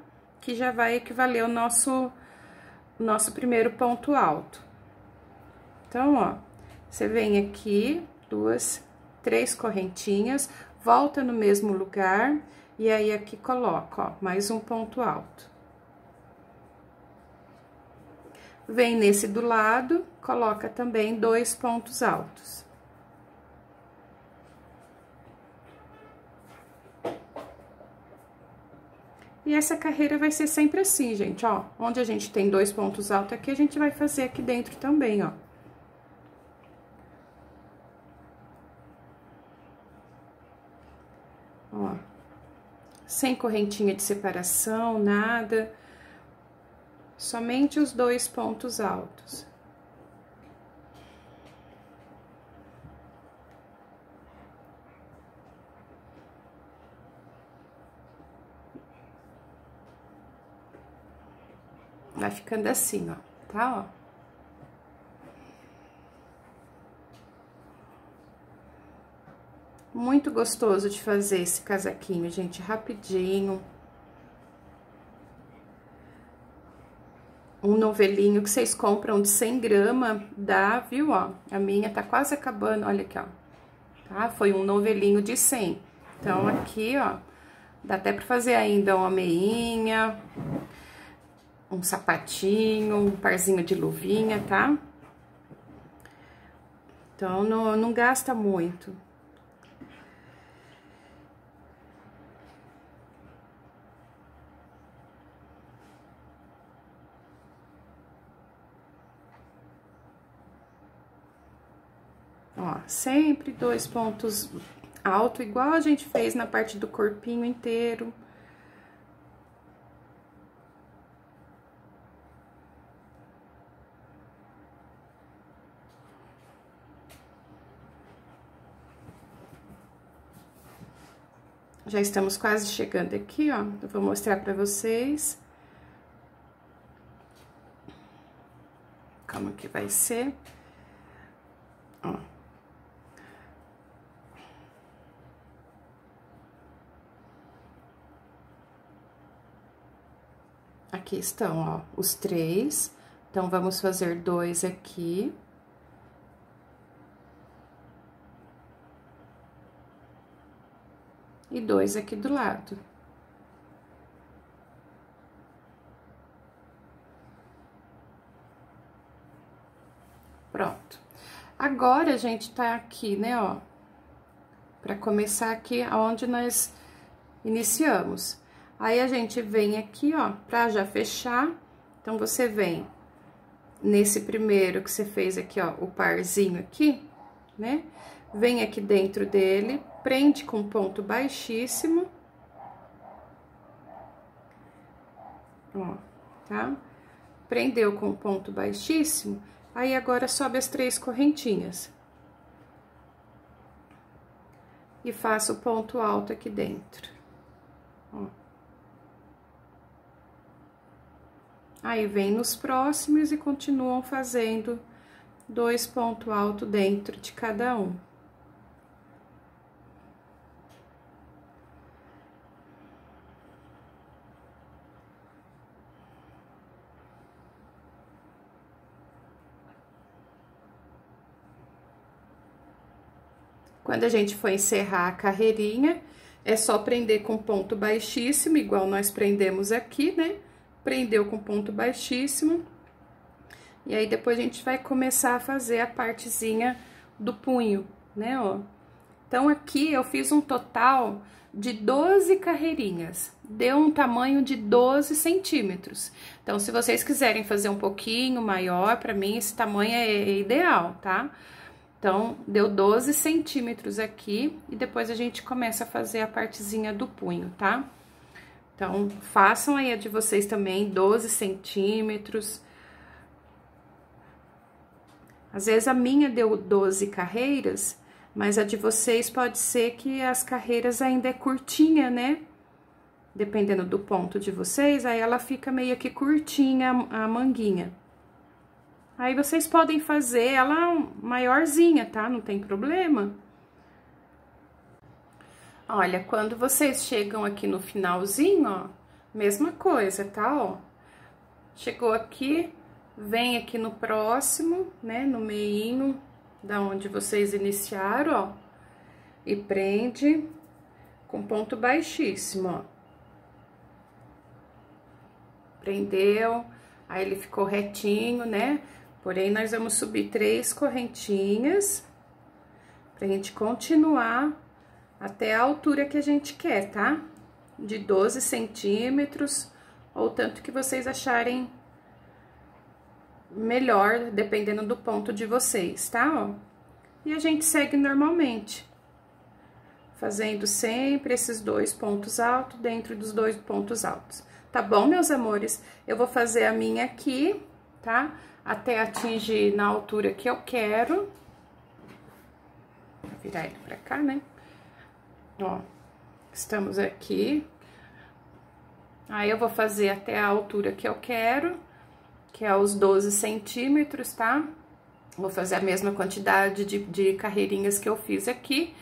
Que já vai equivaler o nosso, nosso primeiro ponto alto. Então, ó, você vem aqui, duas, três correntinhas volta no mesmo lugar, e aí aqui coloco, ó, mais um ponto alto. Vem nesse do lado, coloca também dois pontos altos. E essa carreira vai ser sempre assim, gente, ó. Onde a gente tem dois pontos altos aqui, a gente vai fazer aqui dentro também, ó. sem correntinha de separação, nada. Somente os dois pontos altos. Vai ficando assim, ó, tá? Ó. Muito gostoso de fazer esse casaquinho, gente, rapidinho. Um novelinho que vocês compram de 100 gramas, dá, viu, ó. A minha tá quase acabando, olha aqui, ó. Tá? Foi um novelinho de 100. Então, aqui, ó, dá até pra fazer ainda uma meinha, um sapatinho, um parzinho de luvinha, tá? Então, não, não gasta muito. Ó, sempre dois pontos alto, igual a gente fez na parte do corpinho inteiro. Já estamos quase chegando aqui, ó. Eu vou mostrar pra vocês. Como que vai ser. Ó. Aqui estão, ó, os três. Então, vamos fazer dois aqui. E dois aqui do lado. Pronto. Agora, a gente, tá aqui, né, ó, pra começar aqui aonde nós iniciamos. Aí, a gente vem aqui, ó, pra já fechar. Então, você vem nesse primeiro que você fez aqui, ó, o parzinho aqui, né? Vem aqui dentro dele, prende com ponto baixíssimo. Ó, tá? Prendeu com ponto baixíssimo, aí agora sobe as três correntinhas. E faça o ponto alto aqui dentro. Ó. Aí vem nos próximos e continuam fazendo dois pontos altos dentro de cada um. Quando a gente for encerrar a carreirinha, é só prender com ponto baixíssimo, igual nós prendemos aqui, né? prendeu com ponto baixíssimo. E aí, depois a gente vai começar a fazer a partezinha do punho, né, ó. Então, aqui eu fiz um total de 12 carreirinhas, deu um tamanho de 12 centímetros. Então, se vocês quiserem fazer um pouquinho maior, para mim esse tamanho é ideal, tá? Então, deu 12 centímetros aqui e depois a gente começa a fazer a partezinha do punho, tá? Tá? Então, façam aí a de vocês também, 12 centímetros. Às vezes a minha deu 12 carreiras, mas a de vocês pode ser que as carreiras ainda é curtinha, né? Dependendo do ponto de vocês, aí ela fica meio que curtinha a manguinha. Aí vocês podem fazer ela maiorzinha, tá? Não tem problema. Olha, quando vocês chegam aqui no finalzinho, ó, mesma coisa, tá? Ó, chegou aqui, vem aqui no próximo, né, no meinho da onde vocês iniciaram, ó, e prende com ponto baixíssimo, ó. Prendeu, aí ele ficou retinho, né? Porém, nós vamos subir três correntinhas pra gente continuar até a altura que a gente quer, tá? De 12 centímetros, ou tanto que vocês acharem melhor, dependendo do ponto de vocês, tá? Ó. E a gente segue normalmente, fazendo sempre esses dois pontos altos dentro dos dois pontos altos. Tá bom, meus amores? Eu vou fazer a minha aqui, tá? Até atingir na altura que eu quero. Vou virar ele pra cá, né? Ó, estamos aqui. Aí, eu vou fazer até a altura que eu quero, que é os 12 centímetros, tá? Vou fazer a mesma quantidade de, de carreirinhas que eu fiz aqui.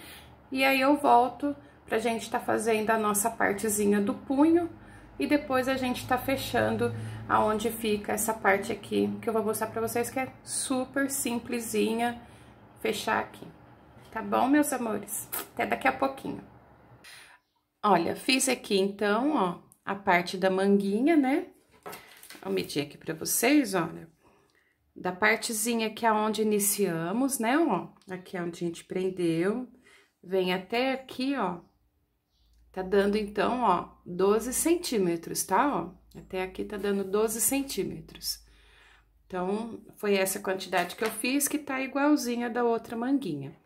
E aí, eu volto pra gente tá fazendo a nossa partezinha do punho. E depois a gente tá fechando aonde fica essa parte aqui, que eu vou mostrar pra vocês que é super simplesinha fechar aqui. Tá bom, meus amores? Até daqui a pouquinho. Olha, fiz aqui então, ó, a parte da manguinha, né? Vou medir aqui pra vocês, olha. Da partezinha que é onde iniciamos, né, ó. Aqui é onde a gente prendeu. Vem até aqui, ó. Tá dando, então, ó, 12 centímetros, tá, ó? Até aqui tá dando 12 centímetros. Então, foi essa quantidade que eu fiz, que tá igualzinha da outra manguinha.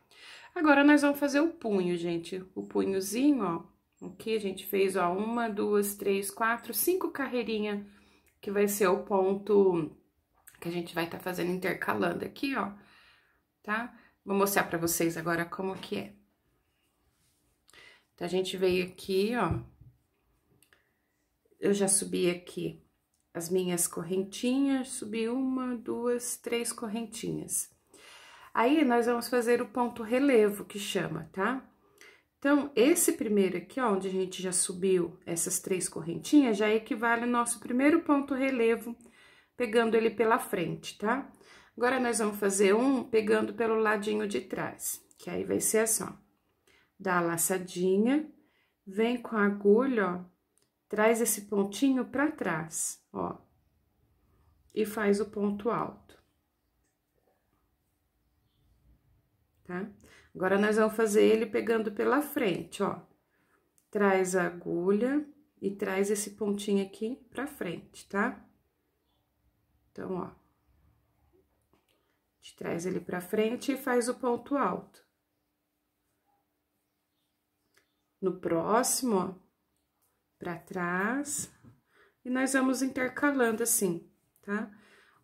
Agora, nós vamos fazer o punho, gente. O punhozinho, ó, aqui a gente fez, ó, uma, duas, três, quatro, cinco carreirinha, que vai ser o ponto que a gente vai estar tá fazendo intercalando aqui, ó, tá? Vou mostrar pra vocês agora como que é. Então, a gente veio aqui, ó, eu já subi aqui as minhas correntinhas, subi uma, duas, três correntinhas. Aí, nós vamos fazer o ponto relevo, que chama, tá? Então, esse primeiro aqui, ó, onde a gente já subiu essas três correntinhas, já equivale ao nosso primeiro ponto relevo, pegando ele pela frente, tá? Agora, nós vamos fazer um pegando pelo ladinho de trás, que aí vai ser assim, ó. Dá a laçadinha, vem com a agulha, ó, traz esse pontinho pra trás, ó, e faz o ponto alto. tá? Agora, nós vamos fazer ele pegando pela frente, ó. Traz a agulha e traz esse pontinho aqui pra frente, tá? Então, ó. A gente traz ele pra frente e faz o ponto alto. No próximo, ó, pra trás. E nós vamos intercalando assim, tá?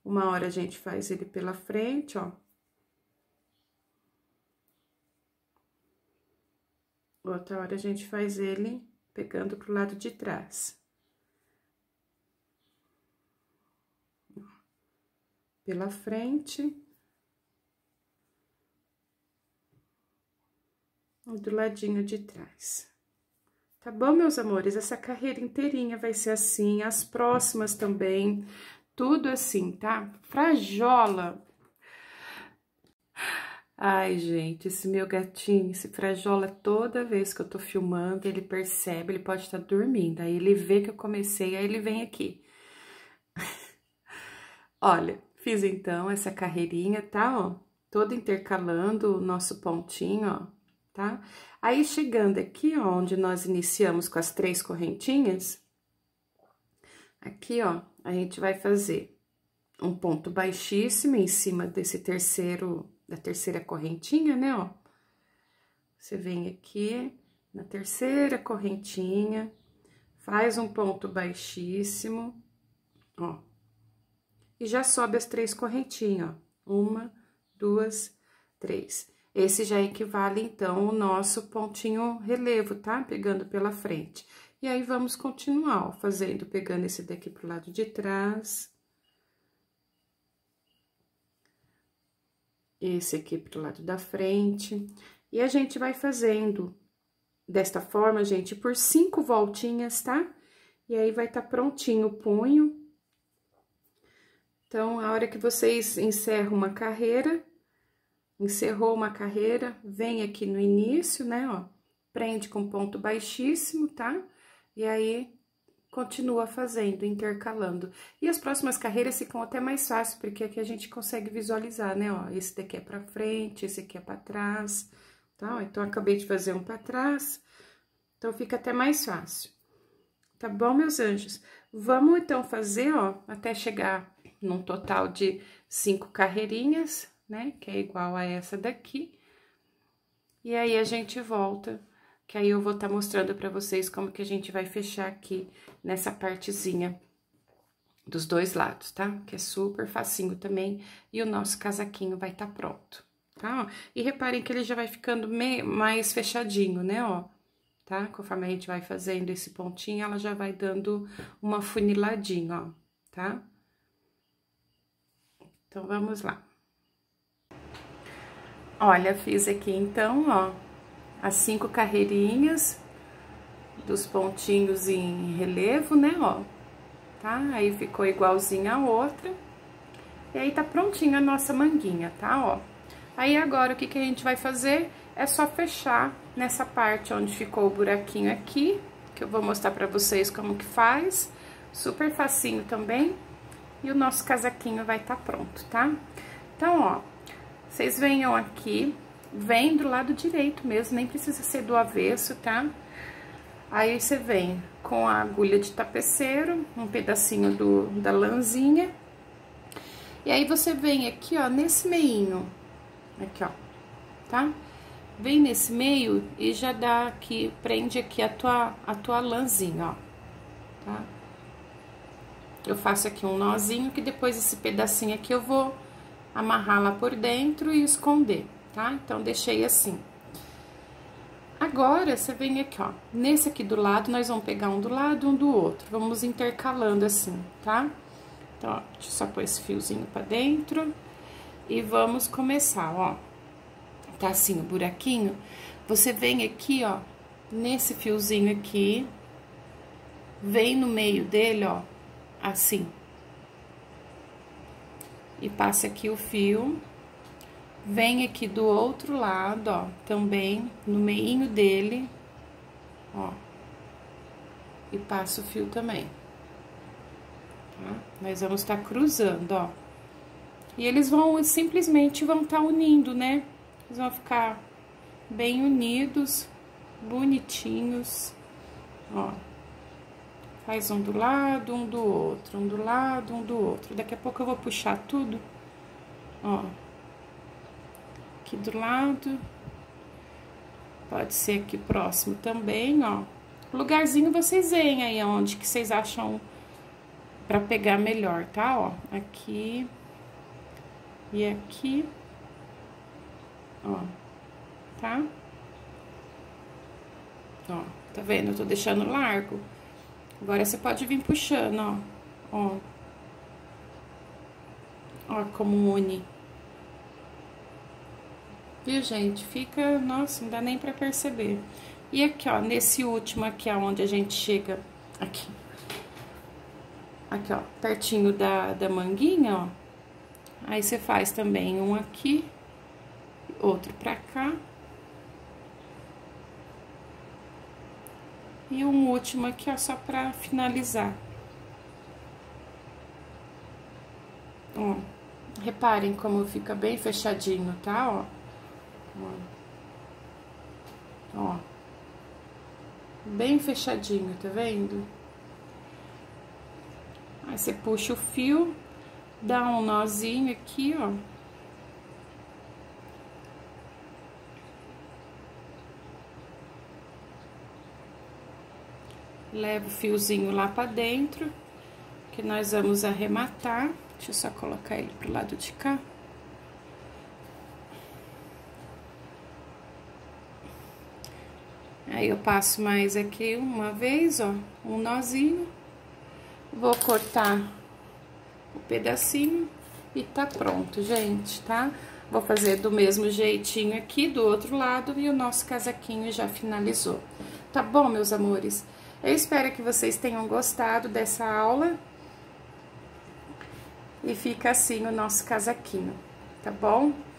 Uma hora a gente faz ele pela frente, ó Outra hora a gente faz ele pegando pro lado de trás. Pela frente. E do ladinho de trás. Tá bom, meus amores? Essa carreira inteirinha vai ser assim, as próximas também, tudo assim, tá? Frajola Ai, gente, esse meu gatinho se frajola toda vez que eu tô filmando, ele percebe, ele pode estar tá dormindo, aí ele vê que eu comecei, aí ele vem aqui. Olha, fiz então essa carreirinha, tá, ó, toda intercalando o nosso pontinho, ó, tá? Aí, chegando aqui, ó, onde nós iniciamos com as três correntinhas, aqui, ó, a gente vai fazer um ponto baixíssimo em cima desse terceiro da terceira correntinha, né, ó. Você vem aqui na terceira correntinha, faz um ponto baixíssimo, ó. E já sobe as três correntinhas, ó. Uma, duas, três. Esse já equivale, então, o nosso pontinho relevo, tá? Pegando pela frente. E aí, vamos continuar, ó, fazendo, pegando esse daqui pro lado de trás esse aqui pro lado da frente. E a gente vai fazendo desta forma, gente, por cinco voltinhas, tá? E aí vai estar tá prontinho o punho. Então, a hora que vocês encerram uma carreira, encerrou uma carreira, vem aqui no início, né, ó, prende com ponto baixíssimo, tá? E aí, continua fazendo, intercalando. E as próximas carreiras ficam até mais fácil, porque aqui a gente consegue visualizar, né? Ó, esse daqui é para frente, esse aqui é para trás, tá? Então, acabei de fazer um para trás, então fica até mais fácil. Tá bom, meus anjos? Vamos, então, fazer, ó, até chegar num total de cinco carreirinhas, né? Que é igual a essa daqui. E aí, a gente volta, que aí eu vou estar tá mostrando para vocês como que a gente vai fechar aqui nessa partezinha dos dois lados, tá? Que é super facinho também, e o nosso casaquinho vai estar tá pronto, tá? E reparem que ele já vai ficando meio, mais fechadinho, né, ó? Tá? Conforme a gente vai fazendo esse pontinho, ela já vai dando uma funiladinha, ó, tá? Então, vamos lá. Olha, fiz aqui então, ó, as cinco carreirinhas dos pontinhos em relevo, né, ó. Tá? Aí ficou igualzinho a outra. E aí tá prontinha a nossa manguinha, tá, ó. Aí agora o que que a gente vai fazer é só fechar nessa parte onde ficou o buraquinho aqui, que eu vou mostrar pra vocês como que faz. Super facinho também. E o nosso casaquinho vai tá pronto, tá? Então, ó, vocês venham aqui, vem do lado direito mesmo, nem precisa ser do avesso, tá? Tá? Aí você vem com a agulha de tapeceiro, um pedacinho do, da lãzinha. E aí você vem aqui, ó, nesse meinho, aqui, ó, tá? Vem nesse meio e já dá aqui, prende aqui a tua, a tua lãzinha, ó, tá? Eu faço aqui um nozinho que depois esse pedacinho aqui eu vou amarrar lá por dentro e esconder, tá? Então, deixei assim. Agora, você vem aqui, ó, nesse aqui do lado, nós vamos pegar um do lado, um do outro, vamos intercalando assim, tá? Então, ó, deixa eu só pôr esse fiozinho pra dentro e vamos começar, ó. Tá assim o buraquinho, você vem aqui, ó, nesse fiozinho aqui, vem no meio dele, ó, assim. E passa aqui o fio Vem aqui do outro lado, ó, também no meinho dele, ó. E passa o fio também. Tá? Nós vamos estar tá cruzando, ó. E eles vão, simplesmente vão estar tá unindo, né? Eles vão ficar bem unidos, bonitinhos, ó. Faz um do lado, um do outro, um do lado, um do outro. Daqui a pouco eu vou puxar tudo, ó aqui do lado. Pode ser aqui próximo também, ó. O lugarzinho vocês veem aí onde que vocês acham para pegar melhor, tá? Ó, aqui e aqui, ó, tá? Ó, tá vendo? Eu tô deixando largo. Agora você pode vir puxando, ó, ó. Ó como une Viu, gente? Fica, nossa, não dá nem pra perceber. E aqui, ó, nesse último aqui, aonde a gente chega, aqui. Aqui, ó, pertinho da, da manguinha, ó. Aí você faz também um aqui, outro pra cá. E um último aqui, ó, só pra finalizar. Ó, reparem como fica bem fechadinho, tá, ó. Mano. Então, ó. Bem fechadinho, tá vendo? Aí você puxa o fio, dá um nozinho aqui, ó. Leva o fiozinho lá pra dentro, que nós vamos arrematar. Deixa eu só colocar ele pro lado de cá. Aí eu passo mais aqui uma vez, ó, um nozinho. Vou cortar o um pedacinho e tá pronto, gente, tá? Vou fazer do mesmo jeitinho aqui do outro lado e o nosso casaquinho já finalizou. Tá bom, meus amores? Eu espero que vocês tenham gostado dessa aula. E fica assim o nosso casaquinho, tá bom?